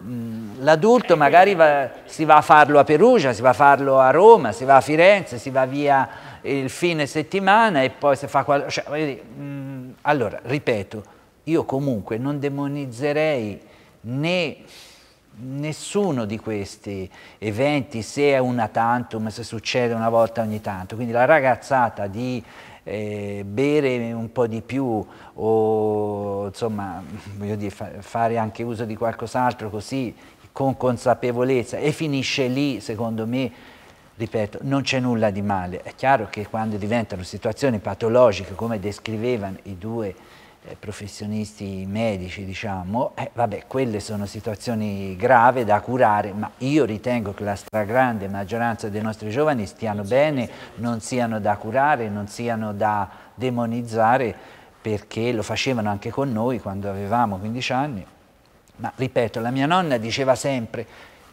Mm, l'adulto magari va, si va a farlo a Perugia, si va a farlo a Roma, si va a Firenze, si va via il fine settimana e poi si fa qualcosa. Cioè, mm, allora, ripeto, io comunque non demonizzerei né nessuno di questi eventi, se è una tantum, se succede una volta ogni tanto. Quindi la ragazzata di eh, bere un po' di più o insomma, dire, fa fare anche uso di qualcos'altro così con consapevolezza e finisce lì, secondo me, ripeto, non c'è nulla di male. È chiaro che quando diventano situazioni patologiche, come descrivevano i due eh, professionisti medici, diciamo, eh, vabbè, quelle sono situazioni grave da curare, ma io ritengo che la stragrande maggioranza dei nostri giovani stiano bene, non siano da curare, non siano da demonizzare, perché lo facevano anche con noi quando avevamo 15 anni. Ma ripeto, la mia nonna diceva sempre...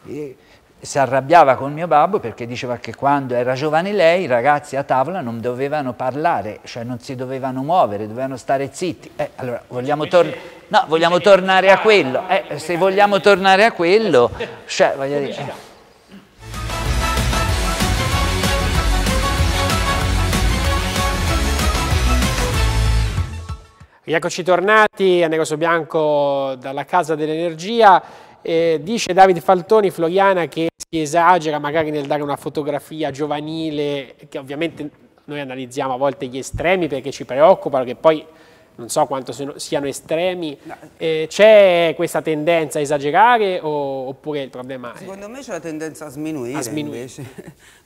Eh, si arrabbiava con mio babbo perché diceva che quando era giovane lei i ragazzi a tavola non dovevano parlare, cioè non si dovevano muovere, dovevano stare zitti. Eh, allora, vogliamo, tor no, vogliamo tornare a quello. Eh, se vogliamo tornare a quello, cioè, voglio dire... Eh. Rieccoci tornati a Negozio Bianco dalla Casa dell'Energia. Eh, dice Davide Faltoni, Floriana, che si esagera magari nel dare una fotografia giovanile, che ovviamente noi analizziamo a volte gli estremi perché ci preoccupano, che poi non so quanto siano estremi, no. eh, c'è questa tendenza a esagerare o, oppure il problema è... Secondo me c'è la tendenza a sminuire, a sminuire. Invece,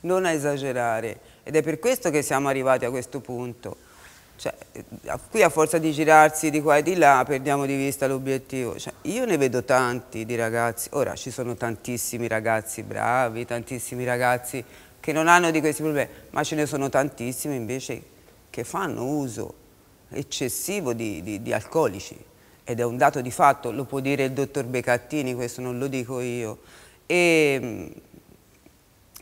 non a esagerare ed è per questo che siamo arrivati a questo punto. Cioè, eh, qui a forza di girarsi di qua e di là perdiamo di vista l'obiettivo. Cioè, io ne vedo tanti di ragazzi, ora ci sono tantissimi ragazzi bravi, tantissimi ragazzi che non hanno di questi problemi, ma ce ne sono tantissimi invece che fanno uso eccessivo di, di, di alcolici ed è un dato di fatto, lo può dire il dottor Beccattini, questo non lo dico io. E, ehm,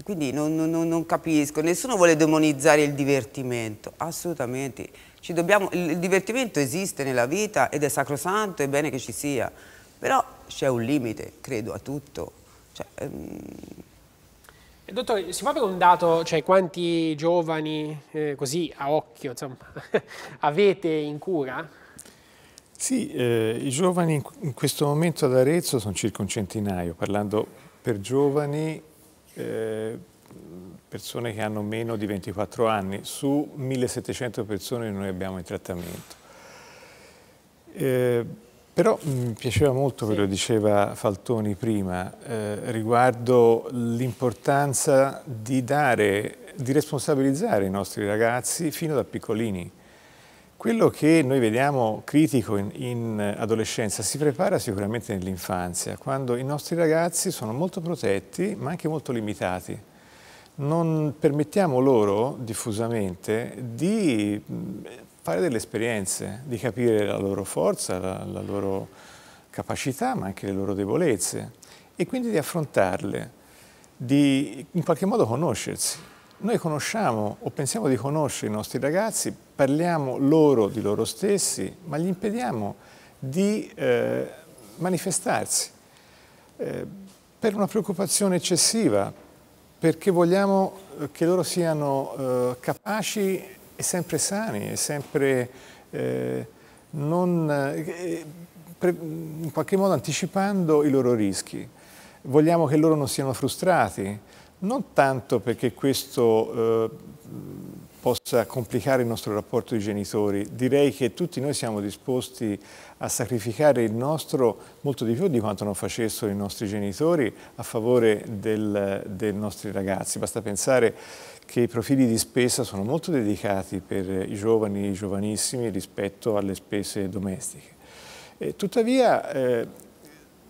quindi non, non, non, capisco, nessuno vuole demonizzare il divertimento, assolutamente. Dobbiamo, il, divertimento esiste nella vita ed è sacrosanto, è bene che ci sia, però c'è un limite, credo, a tutto. Cioè, ehm... Dottore, si può avere un dato, cioè quanti giovani, eh, così a occhio, insomma, avete in cura? Sì, eh, i giovani in questo momento ad Arezzo sono circa un centinaio, parlando per giovani eh, persone che hanno meno di 24 anni, su 1700 persone noi abbiamo in trattamento. Eh, però mm, mi piaceva molto quello che diceva Faltoni prima, eh, riguardo l'importanza di, dare, di responsabilizzare i nostri ragazzi fino da piccolini quello che noi vediamo critico in, in adolescenza si prepara sicuramente nell'infanzia, quando i nostri ragazzi sono molto protetti ma anche molto limitati. Non permettiamo loro diffusamente di mm, fare delle esperienze, di capire la loro forza, la, la loro capacità ma anche le loro debolezze e quindi di affrontarle, di in qualche modo conoscersi. Noi conosciamo o pensiamo di conoscere i nostri ragazzi parliamo loro di loro stessi, ma gli impediamo di eh, manifestarsi eh, per una preoccupazione eccessiva, perché vogliamo eh, che loro siano eh, capaci e sempre sani e sempre eh, non, eh, in qualche modo anticipando i loro rischi. Vogliamo che loro non siano frustrati, non tanto perché questo possa complicare il nostro rapporto di genitori. Direi che tutti noi siamo disposti a sacrificare il nostro molto di più di quanto non facessero i nostri genitori a favore del, dei nostri ragazzi. Basta pensare che i profili di spesa sono molto dedicati per i giovani e i giovanissimi rispetto alle spese domestiche. E tuttavia eh,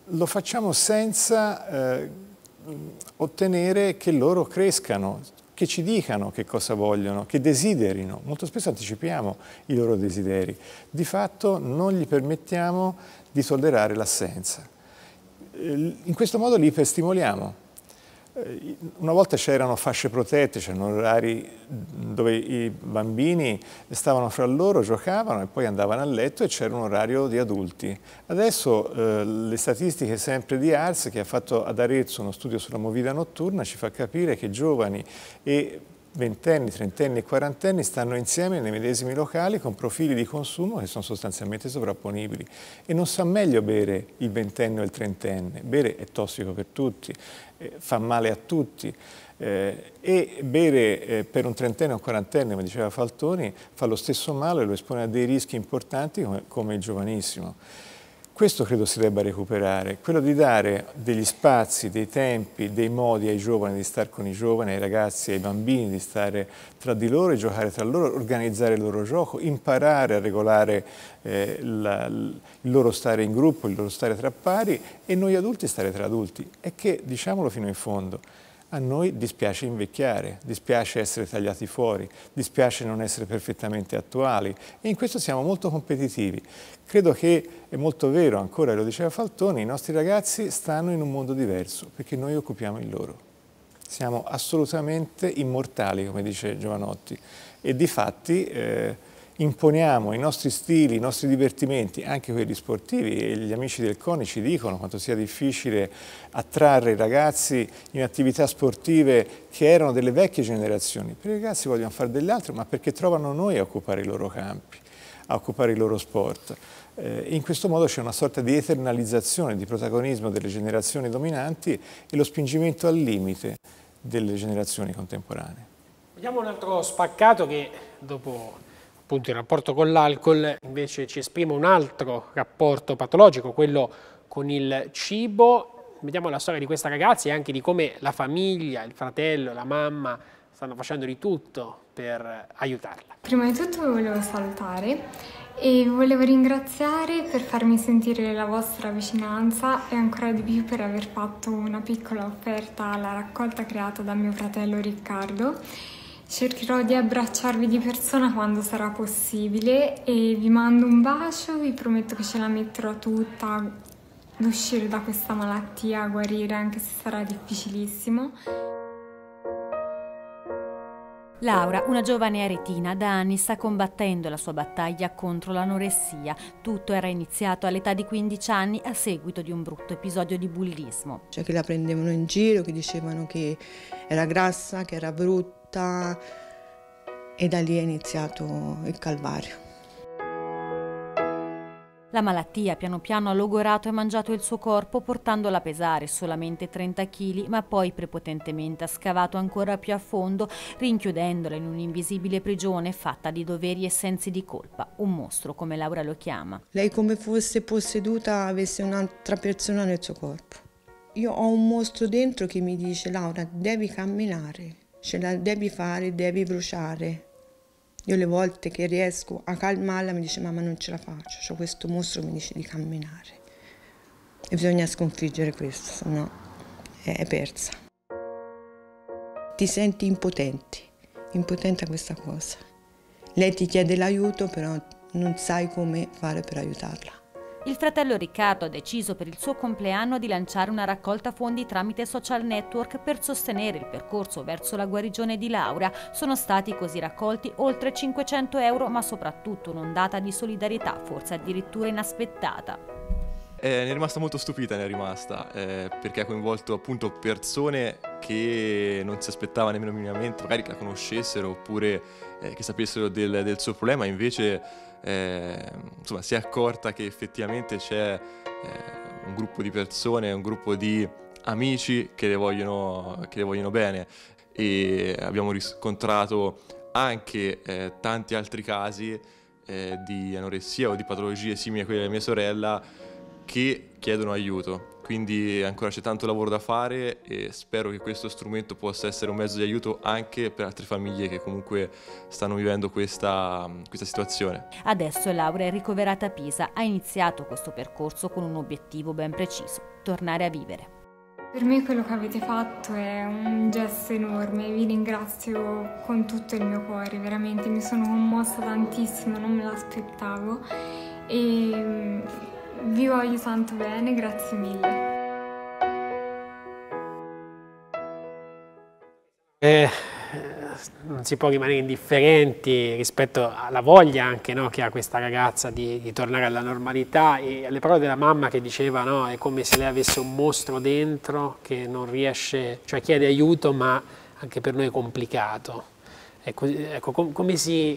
lo facciamo senza... Eh, ottenere che loro crescano, che ci dicano che cosa vogliono, che desiderino. Molto spesso anticipiamo i loro desideri. Di fatto non gli permettiamo di tollerare l'assenza. In questo modo li iperstimoliamo eh, una volta c'erano fasce protette, c'erano orari dove i bambini stavano fra loro, giocavano e poi andavano a letto e c'era un orario di adulti. Adesso eh, le statistiche sempre di ARS che ha fatto ad Arezzo uno studio sulla movida notturna ci fa capire che giovani e ventenni, trentenni e quarantenni stanno insieme nei medesimi locali con profili di consumo che sono sostanzialmente sovrapponibili e non sa meglio bere il ventenne o il trentenne, bere è tossico per tutti, eh, fa male a tutti eh, e bere eh, per un trentenne o un quarantenne, come diceva Faltoni, fa lo stesso male, e lo espone a dei rischi importanti come, come il giovanissimo. Questo credo si debba recuperare, quello di dare degli spazi, dei tempi, dei modi ai giovani di stare con i giovani, ai ragazzi, ai bambini, di stare tra di loro e giocare tra loro, organizzare il loro gioco, imparare a regolare eh, la, il loro stare in gruppo, il loro stare tra pari e noi adulti stare tra adulti. E che, diciamolo fino in fondo, a noi dispiace invecchiare, dispiace essere tagliati fuori, dispiace non essere perfettamente attuali e in questo siamo molto competitivi. Credo che, è molto vero ancora, lo diceva Faltoni, i nostri ragazzi stanno in un mondo diverso perché noi occupiamo il loro. Siamo assolutamente immortali, come dice Giovanotti, e di fatti... Eh, imponiamo i nostri stili, i nostri divertimenti, anche quelli sportivi e gli amici del CONI ci dicono quanto sia difficile attrarre i ragazzi in attività sportive che erano delle vecchie generazioni. perché i ragazzi vogliono fare dell'altro, ma perché trovano noi a occupare i loro campi, a occupare i loro sport. Eh, in questo modo c'è una sorta di eternalizzazione, di protagonismo delle generazioni dominanti e lo spingimento al limite delle generazioni contemporanee. Vediamo un altro spaccato che dopo appunto il rapporto con l'alcol invece ci esprime un altro rapporto patologico, quello con il cibo. Vediamo la storia di questa ragazza e anche di come la famiglia, il fratello, la mamma stanno facendo di tutto per aiutarla. Prima di tutto volevo salutare e volevo ringraziare per farmi sentire la vostra vicinanza e ancora di più per aver fatto una piccola offerta alla raccolta creata da mio fratello Riccardo Cercherò di abbracciarvi di persona quando sarà possibile e vi mando un bacio, vi prometto che ce la metterò tutta ad uscire da questa malattia, a guarire anche se sarà difficilissimo. Laura, una giovane aretina, da anni sta combattendo la sua battaglia contro l'anoressia. Tutto era iniziato all'età di 15 anni a seguito di un brutto episodio di bullismo. Cioè che la prendevano in giro, che dicevano che era grassa, che era brutta lotta e da lì è iniziato il calvario. La malattia piano piano ha logorato e mangiato il suo corpo portandola a pesare solamente 30 kg, ma poi prepotentemente ha scavato ancora più a fondo, rinchiudendola in un'invisibile prigione fatta di doveri e sensi di colpa, un mostro come Laura lo chiama. Lei come fosse posseduta avesse un'altra persona nel suo corpo. Io ho un mostro dentro che mi dice Laura devi camminare, ce la devi fare, devi bruciare. Io le volte che riesco a calmarla mi dice mamma non ce la faccio, c'ho questo mostro che mi dice di camminare. E bisogna sconfiggere questo, sennò è persa. Ti senti impotente, impotente a questa cosa. Lei ti chiede l'aiuto, però non sai come fare per aiutarla il fratello Riccardo ha deciso per il suo compleanno di lanciare una raccolta fondi tramite social network per sostenere il percorso verso la guarigione di Laura. Sono stati così raccolti oltre 500 euro, ma soprattutto un'ondata di solidarietà, forse addirittura inaspettata. Eh, ne è rimasta molto stupita, ne è rimasta, eh, perché ha coinvolto appunto persone che non si aspettava nemmeno minimamente, magari che la conoscessero oppure eh, che sapessero del, del suo problema, invece Ehm, insomma, si è accorta che effettivamente c'è eh, un gruppo di persone, un gruppo di amici che le vogliono, che le vogliono bene e abbiamo riscontrato anche eh, tanti altri casi eh, di anoressia o di patologie simili a quelle della mia sorella che chiedono aiuto. Quindi ancora c'è tanto lavoro da fare e spero che questo strumento possa essere un mezzo di aiuto anche per altre famiglie che comunque stanno vivendo questa, questa situazione. Adesso Laura è ricoverata a Pisa, ha iniziato questo percorso con un obiettivo ben preciso, tornare a vivere. Per me quello che avete fatto è un gesto enorme, vi ringrazio con tutto il mio cuore, veramente mi sono commossa tantissimo, non me l'aspettavo e vi voglio tanto bene, grazie mille. Eh, non si può rimanere indifferenti rispetto alla voglia anche no, che ha questa ragazza di, di, tornare alla normalità e alle parole della mamma che diceva no, è come se lei avesse un mostro dentro che non riesce, cioè chiede aiuto ma anche per noi è complicato. È ecco, ecco, com come si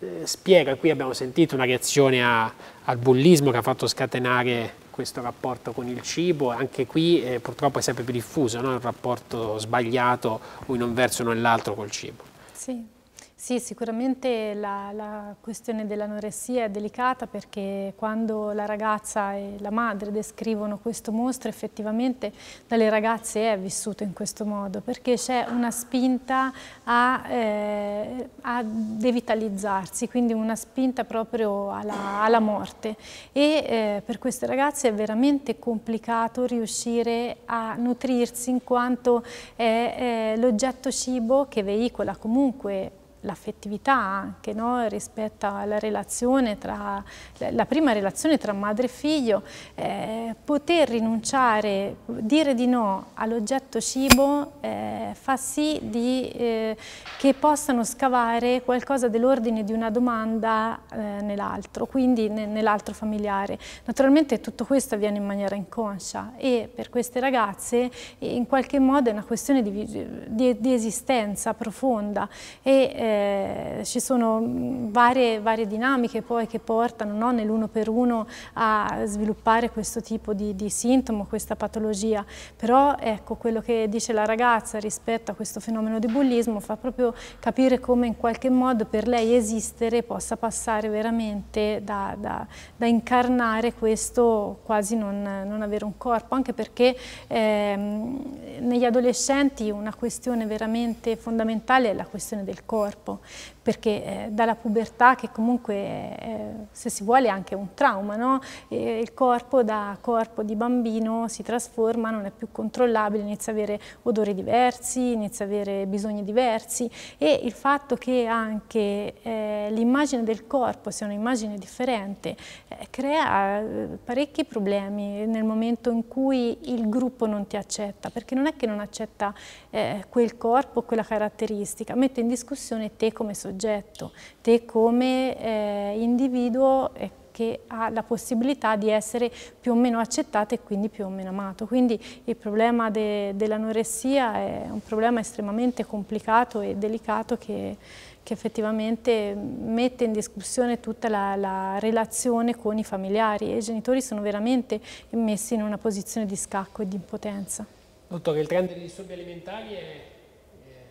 eh, spiega, qui abbiamo sentito una reazione a, al bullismo che ha fatto scatenare questo rapporto con il cibo, anche qui eh, purtroppo è sempre più diffuso no? il rapporto sbagliato, in un verso o nell'altro col cibo. Sì. Sì, sicuramente la, la questione dell'anoressia è delicata perché quando la ragazza e la madre descrivono questo mostro effettivamente dalle ragazze è vissuto in questo modo perché c'è una spinta a, eh, a, devitalizzarsi, quindi una spinta proprio alla, alla morte e eh, per queste ragazze è veramente complicato riuscire a nutrirsi in quanto è eh, l'oggetto cibo che veicola comunque l'affettività anche no? rispetto alla relazione tra la prima relazione tra madre e figlio eh, poter rinunciare dire di no all'oggetto cibo eh, fa sì di, eh, che possano scavare qualcosa dell'ordine di una domanda eh, nell'altro quindi ne, nell'altro familiare naturalmente tutto questo avviene in maniera inconscia e per queste ragazze in qualche modo è una questione di, di, di esistenza profonda e eh, eh, ci sono mm, varie, varie, dinamiche poi che portano no, nell'uno per uno a sviluppare questo tipo di, di sintomo, questa patologia, però ecco quello che dice la ragazza rispetto a questo fenomeno di bullismo fa proprio capire come in qualche modo per lei esistere possa passare veramente da, da, da incarnare questo quasi non, non, avere un corpo, anche perché ehm, negli adolescenti una questione veramente fondamentale è la questione del corpo cuerpo. perché eh, dalla pubertà che comunque eh, se si vuole è anche un trauma, no? e, il corpo da corpo di bambino si trasforma, non è più controllabile, inizia a avere odori diversi, inizia a avere bisogni diversi e il fatto che anche eh, l'immagine del corpo sia un'immagine differente eh, crea eh, parecchi problemi nel momento in cui il gruppo non ti accetta, perché non è che non accetta eh, quel corpo, quella caratteristica, mette in discussione te come soggetto soggetto, te come eh, individuo eh, che ha la possibilità di essere più o meno accettato e quindi più o meno amato. Quindi il problema de, dell'anoressia è un problema estremamente complicato e delicato che, che effettivamente mette in discussione tutta la, la, relazione con i familiari e i genitori sono veramente messi in una posizione di scacco e di impotenza. Dottore, il trend dei disturbi alimentari è,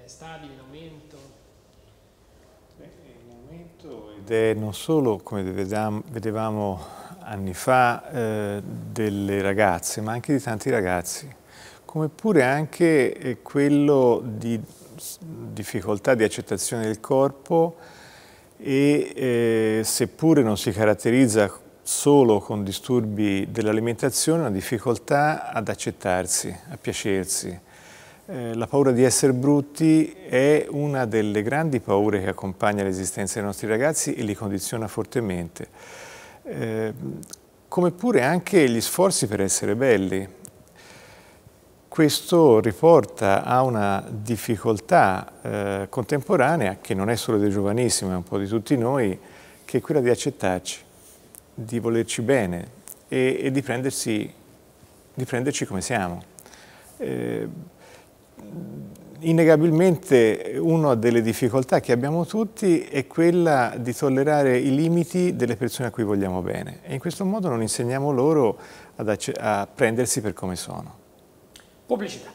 è stabile, in aumento? momento ed è non solo, come vedevamo anni fa, eh, delle ragazze, ma anche di tanti ragazzi, come pure anche eh, quello di difficoltà di accettazione del corpo e eh, seppure non si caratterizza solo con disturbi dell'alimentazione, una difficoltà ad accettarsi, a piacersi, eh, la paura di essere brutti è una delle grandi paure che accompagna l'esistenza dei nostri ragazzi e li condiziona fortemente. Eh, come pure anche gli sforzi per essere belli. Questo riporta a una difficoltà eh, contemporanea, che non è solo dei giovanissimi, ma un po' di tutti noi, che è quella di accettarci, di volerci bene e, e di, prendersi, di, prenderci come siamo. Eh, Innegabilmente una delle difficoltà che abbiamo tutti è quella di tollerare i limiti delle persone a cui vogliamo bene e in questo modo non insegniamo loro a prendersi per come sono. Pubblicità.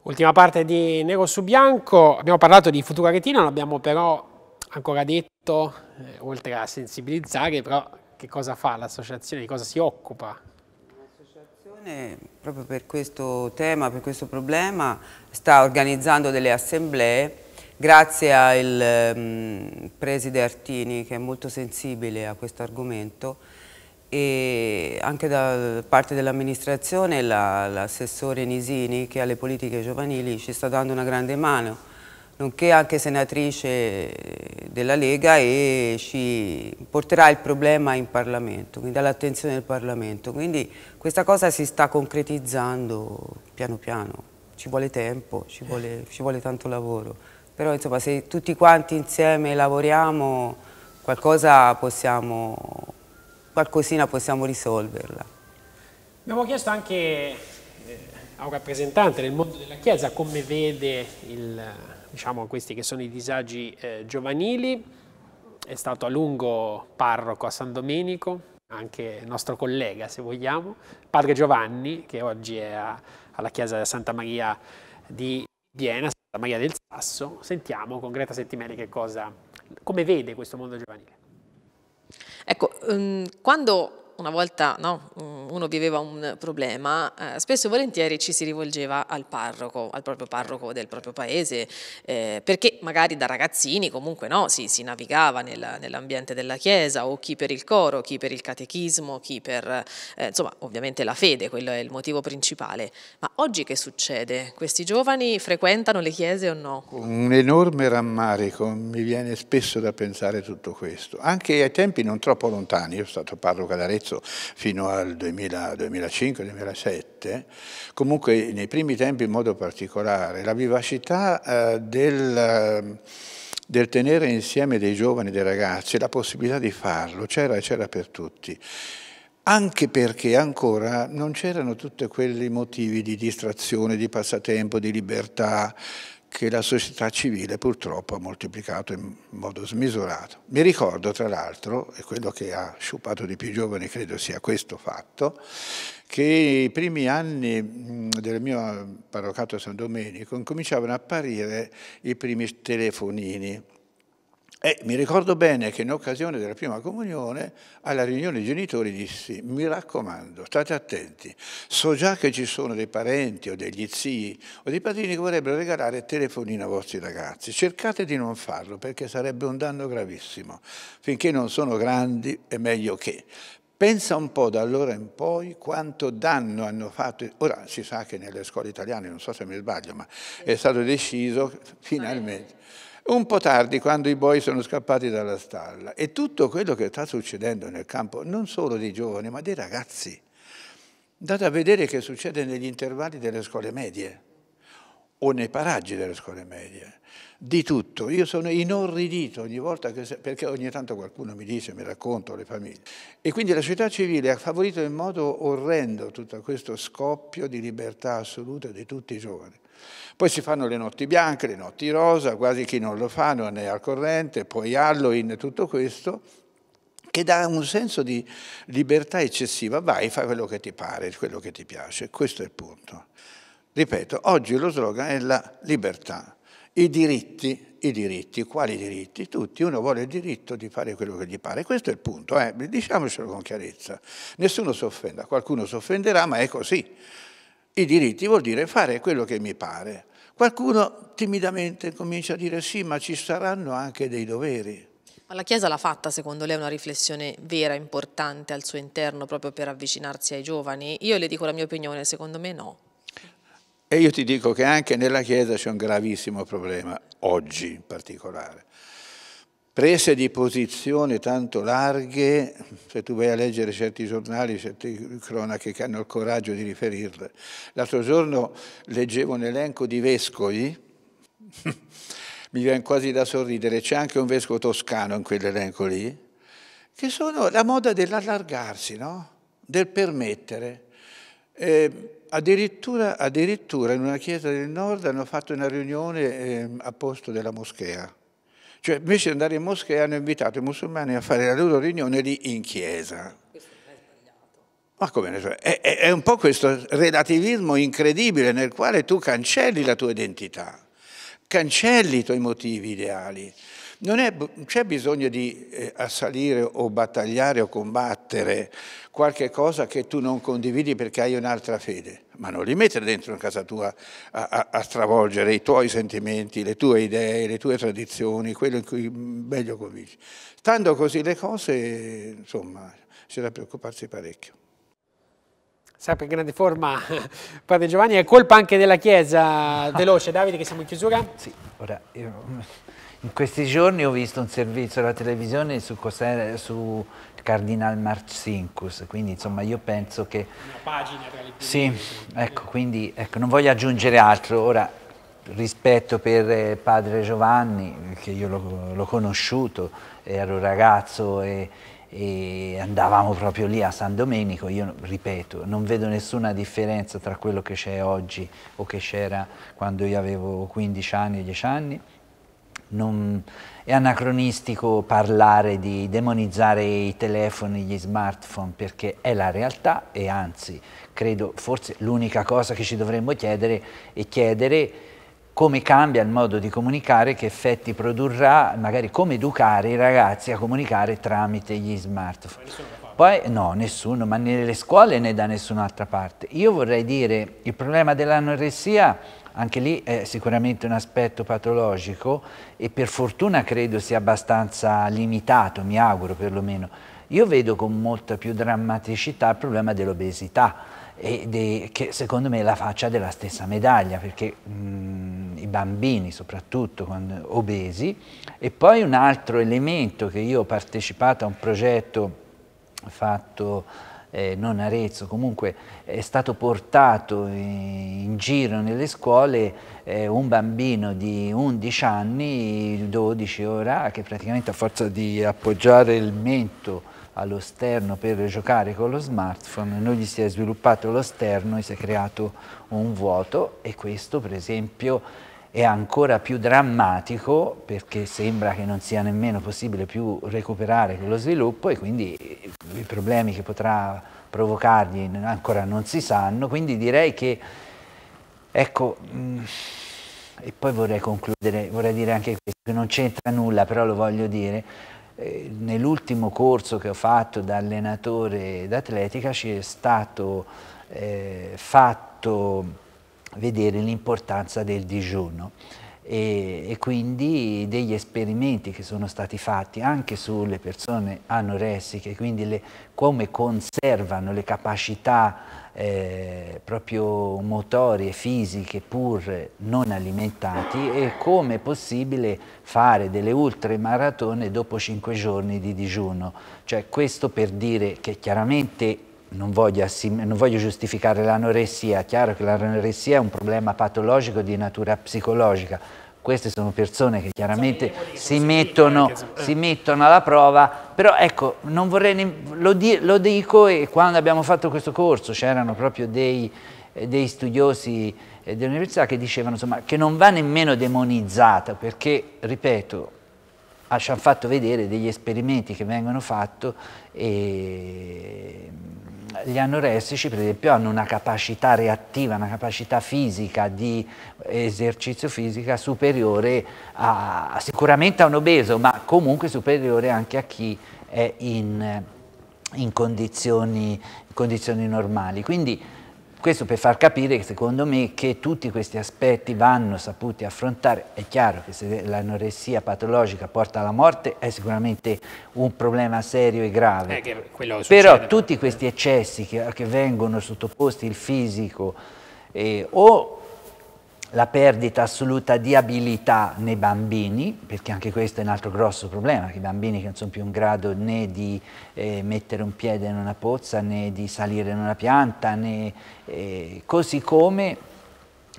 Ultima parte di Nero su Bianco, abbiamo parlato di Futura Retina, non abbiamo però ancora detto eh, oltre a sensibilizzare, però che cosa fa l'associazione, di cosa si occupa? L'associazione proprio per questo tema, per questo problema, sta organizzando delle assemblee grazie al um, preside Artini che è molto sensibile a questo argomento e anche da parte dell'amministrazione l'assessore Nisini che alle politiche giovanili ci sta dando una grande mano nonché anche senatrice della Lega e ci porterà il problema in Parlamento, quindi all'attenzione del Parlamento. Quindi questa cosa si sta concretizzando piano piano, ci vuole tempo, ci vuole, ci vuole tanto lavoro, però insomma se tutti quanti insieme lavoriamo qualcosa possiamo, qualcosina possiamo risolverla. Abbiamo chiesto anche eh, a un rappresentante del mondo della Chiesa come vede il diciamo, questi che sono i disagi eh, giovanili, è stato a lungo parroco a San Domenico, anche nostro collega se vogliamo, padre Giovanni che oggi è a, alla chiesa Santa Maria di Viena, Santa Maria del Sasso, sentiamo con Greta Settimelli che cosa, come vede questo mondo giovanile. Ecco, um, quando una volta no, mm, uno viveva un problema, eh, spesso e volentieri ci si rivolgeva al parroco, al proprio parroco del proprio paese, eh, perché magari da ragazzini comunque no, si, si, navigava nella, nell'ambiente della chiesa, o chi per il coro, chi per il catechismo, chi per, eh, insomma, ovviamente la fede, quello è il motivo principale. Ma oggi che succede? Questi giovani frequentano le chiese o no? Un enorme rammarico, mi viene spesso da pensare tutto questo, anche ai tempi non troppo lontani, io sono stato parroco ad Arezzo, terzo fino al 2005-2007, comunque nei primi tempi in modo particolare, la vivacità eh, del del tenere insieme dei giovani e dei ragazzi, la possibilità di farlo c'era e c'era per tutti. Anche perché ancora non c'erano tutti quei motivi di distrazione, di passatempo, di libertà, che la società civile purtroppo ha moltiplicato in modo smisurato. Mi ricordo tra l'altro, e quello che ha sciupato di più i giovani credo sia questo fatto, che i primi anni del mio parrocato San Domenico incominciavano a apparire i primi telefonini e mi ricordo bene che in occasione della prima comunione, alla riunione dei genitori dissi, mi raccomando, state attenti, so già che ci sono dei parenti o degli zii o dei padrini che vorrebbero regalare telefonino ai vostri ragazzi, cercate di non farlo perché sarebbe un danno gravissimo, finché non sono grandi è meglio che. Pensa un po' da allora in poi quanto danno hanno fatto. Ora si sa che nelle scuole italiane, non so se mi sbaglio, ma è stato deciso finalmente un po' tardi quando i boi sono scappati dalla stalla. E tutto quello che sta succedendo nel campo, non solo dei giovani, ma dei ragazzi. date a vedere che succede negli intervalli delle scuole medie o nei paraggi delle scuole medie. Di tutto, io sono inorridito ogni volta che, perché ogni tanto qualcuno mi dice, mi racconto le famiglie. E quindi la società civile ha favorito in modo orrendo tutto questo scoppio di libertà assoluta di tutti i giovani. Poi si fanno le notti bianche, le notti rosa, quasi chi non lo fa non è al corrente, poi Halloween e tutto questo, che dà un senso di libertà eccessiva. Vai, fai quello che ti pare, quello che ti piace. Questo è il punto. Ripeto, oggi lo slogan è la libertà. I diritti, i diritti, quali diritti? Tutti, uno vuole il diritto di fare quello che gli pare. Questo è il punto, eh? diciamocelo con chiarezza. Nessuno si offenda, qualcuno si offenderà, ma è così. I diritti vuol dire fare quello che mi pare. Qualcuno timidamente comincia a dire sì, ma ci saranno anche dei doveri. Ma la Chiesa l'ha fatta, secondo lei, una riflessione vera, importante al suo interno, proprio per avvicinarsi ai giovani? Io le dico la mia opinione, secondo me no. E io ti dico che anche nella Chiesa c'è un gravissimo problema, oggi in particolare prese di posizione tanto larghe, se tu vai a leggere certi giornali, certe cronache che hanno il coraggio di riferirle. L'altro giorno leggevo un elenco di vescovi, mi viene quasi da sorridere, c'è anche un vescovo toscano in quell'elenco lì, che sono la moda dell'allargarsi, no? del permettere. Eh, addirittura, addirittura, in una chiesa del nord hanno fatto una riunione eh, a posto della moschea cioè, invece di andare in moschea hanno invitato i musulmani a fare la loro riunione lì in chiesa. Ma come so? è, è un po' questo relativismo incredibile nel quale tu cancelli la tua identità, cancelli i tuoi motivi ideali. Non c'è bisogno di eh, assalire o battagliare o combattere qualche cosa che tu non condividi perché hai un'altra fede, ma non li mettere dentro in casa tua a, a, a, stravolgere i tuoi sentimenti, le tue idee, le tue tradizioni, quello in cui mm, meglio convinci. Stando così le cose, insomma, c'è da preoccuparsi parecchio. Sempre in grande forma, padre Giovanni, è colpa anche della Chiesa, veloce Davide che siamo in chiusura? Sì, ora io in questi giorni ho visto un servizio alla televisione su, su Cardinal Marcinkus, quindi insomma io penso che... Una pagina tra le Sì, ecco, quindi ecco, non voglio aggiungere altro. Ora, rispetto per eh, padre Giovanni, che io l'ho conosciuto, ero ragazzo e, e andavamo proprio lì a San Domenico, io ripeto, non vedo nessuna differenza tra quello che c'è oggi o che c'era quando io avevo 15 anni, 10 anni non, è anacronistico parlare di demonizzare i telefoni, gli smartphone, perché è la realtà e anzi, credo forse l'unica cosa che ci dovremmo chiedere è chiedere come cambia il modo di comunicare, che effetti produrrà, magari come educare i ragazzi a comunicare tramite gli smartphone. Poi no, nessuno, ma nelle scuole né da nessun'altra parte. Io vorrei dire, il problema dell'anoressia anche lì è sicuramente un aspetto patologico e per fortuna credo sia abbastanza limitato, mi auguro perlomeno. Io vedo con molta più drammaticità il problema dell'obesità che secondo me è la faccia della stessa medaglia, perché mh, mm, i bambini soprattutto quando, obesi. E poi un altro elemento che io ho partecipato a un progetto fatto eh, non Arezzo, comunque è stato portato in giro nelle scuole eh, un bambino di 11 anni, 12 ora, che praticamente a forza di appoggiare il mento allo sterno per giocare con lo smartphone, non gli si è sviluppato lo sterno e si è creato un vuoto e questo per esempio è ancora più drammatico perché sembra che non sia nemmeno possibile più recuperare quello sviluppo e quindi i problemi che potrà provocargli ancora non si sanno, quindi direi che, ecco, mm, e poi vorrei concludere, vorrei dire anche questo, che non c'entra nulla, però lo voglio dire, eh, nell'ultimo corso che ho fatto da allenatore d'atletica ci è stato eh, fatto vedere l'importanza del digiuno e, e, quindi degli esperimenti che sono stati fatti anche sulle persone anoressiche, quindi le, come conservano le capacità eh, proprio motorie, fisiche pur non alimentati e come è possibile fare delle ultramaratone dopo cinque giorni di digiuno. Cioè questo per dire che chiaramente non voglio, non voglio giustificare l'anoressia, è chiaro che l'anoressia è un problema patologico di natura psicologica, queste sono persone che chiaramente si mettono, eh. si mettono, alla prova, però ecco, non vorrei, lo, di, lo, dico e quando abbiamo fatto questo corso c'erano proprio dei, eh, dei studiosi eh, dell'università che dicevano insomma, che non va nemmeno demonizzata perché, ripeto, ci hanno fatto vedere degli esperimenti che vengono fatti e mm, gli anoressici per esempio hanno una capacità reattiva, una capacità fisica di esercizio fisica superiore a, sicuramente a un obeso ma comunque superiore anche a chi è in, in, condizioni, in condizioni normali. Quindi questo per far capire, secondo me, che tutti questi aspetti vanno saputi affrontare. È chiaro che se l'anoressia patologica porta alla morte è sicuramente un problema serio e grave. Eh, Però succede. tutti questi eccessi che, che vengono sottoposti il fisico eh, o la perdita assoluta di abilità nei bambini, perché anche questo è un altro grosso problema, che i bambini che non sono più in grado né di eh, mettere un piede in una pozza, né di salire in una pianta, né, eh, così come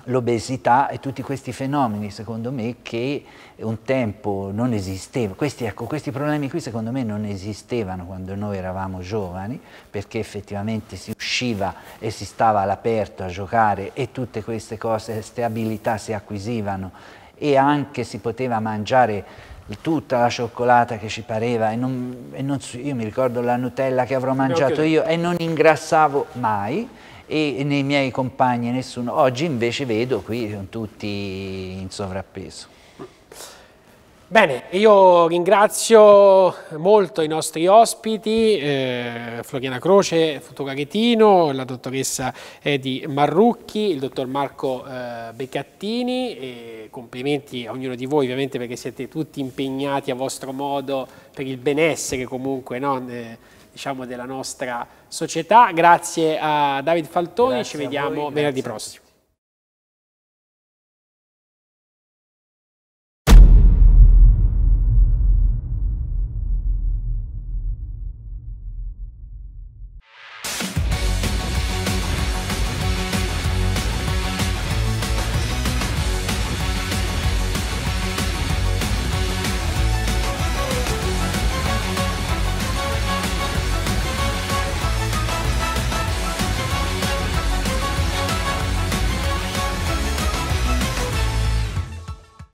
l'obesità e tutti questi fenomeni, secondo me, che un tempo non esistevano. Questi, ecco, questi problemi qui, secondo me, non esistevano quando noi eravamo giovani, perché effettivamente si usciva e si stava all'aperto a giocare e tutte queste cose, queste abilità si acquisivano e anche si poteva mangiare tutta la cioccolata che ci pareva e non, e non, io mi ricordo la Nutella che avrò mangiato io e non ingrassavo mai e nei miei compagni nessuno. Oggi invece vedo qui tutti in sovrappeso. Bene, io ringrazio molto i nostri ospiti, eh, Floriana Croce, Fotogaretino, la dottoressa Edi eh, Marrucchi, il dottor Marco eh, Beccattini, e complimenti a ognuno di voi ovviamente perché siete tutti impegnati a vostro modo per il benessere comunque no? eh, diciamo, della nostra società. Grazie a David Faltoni, Grazie ci vediamo voi, venerdì prossimo.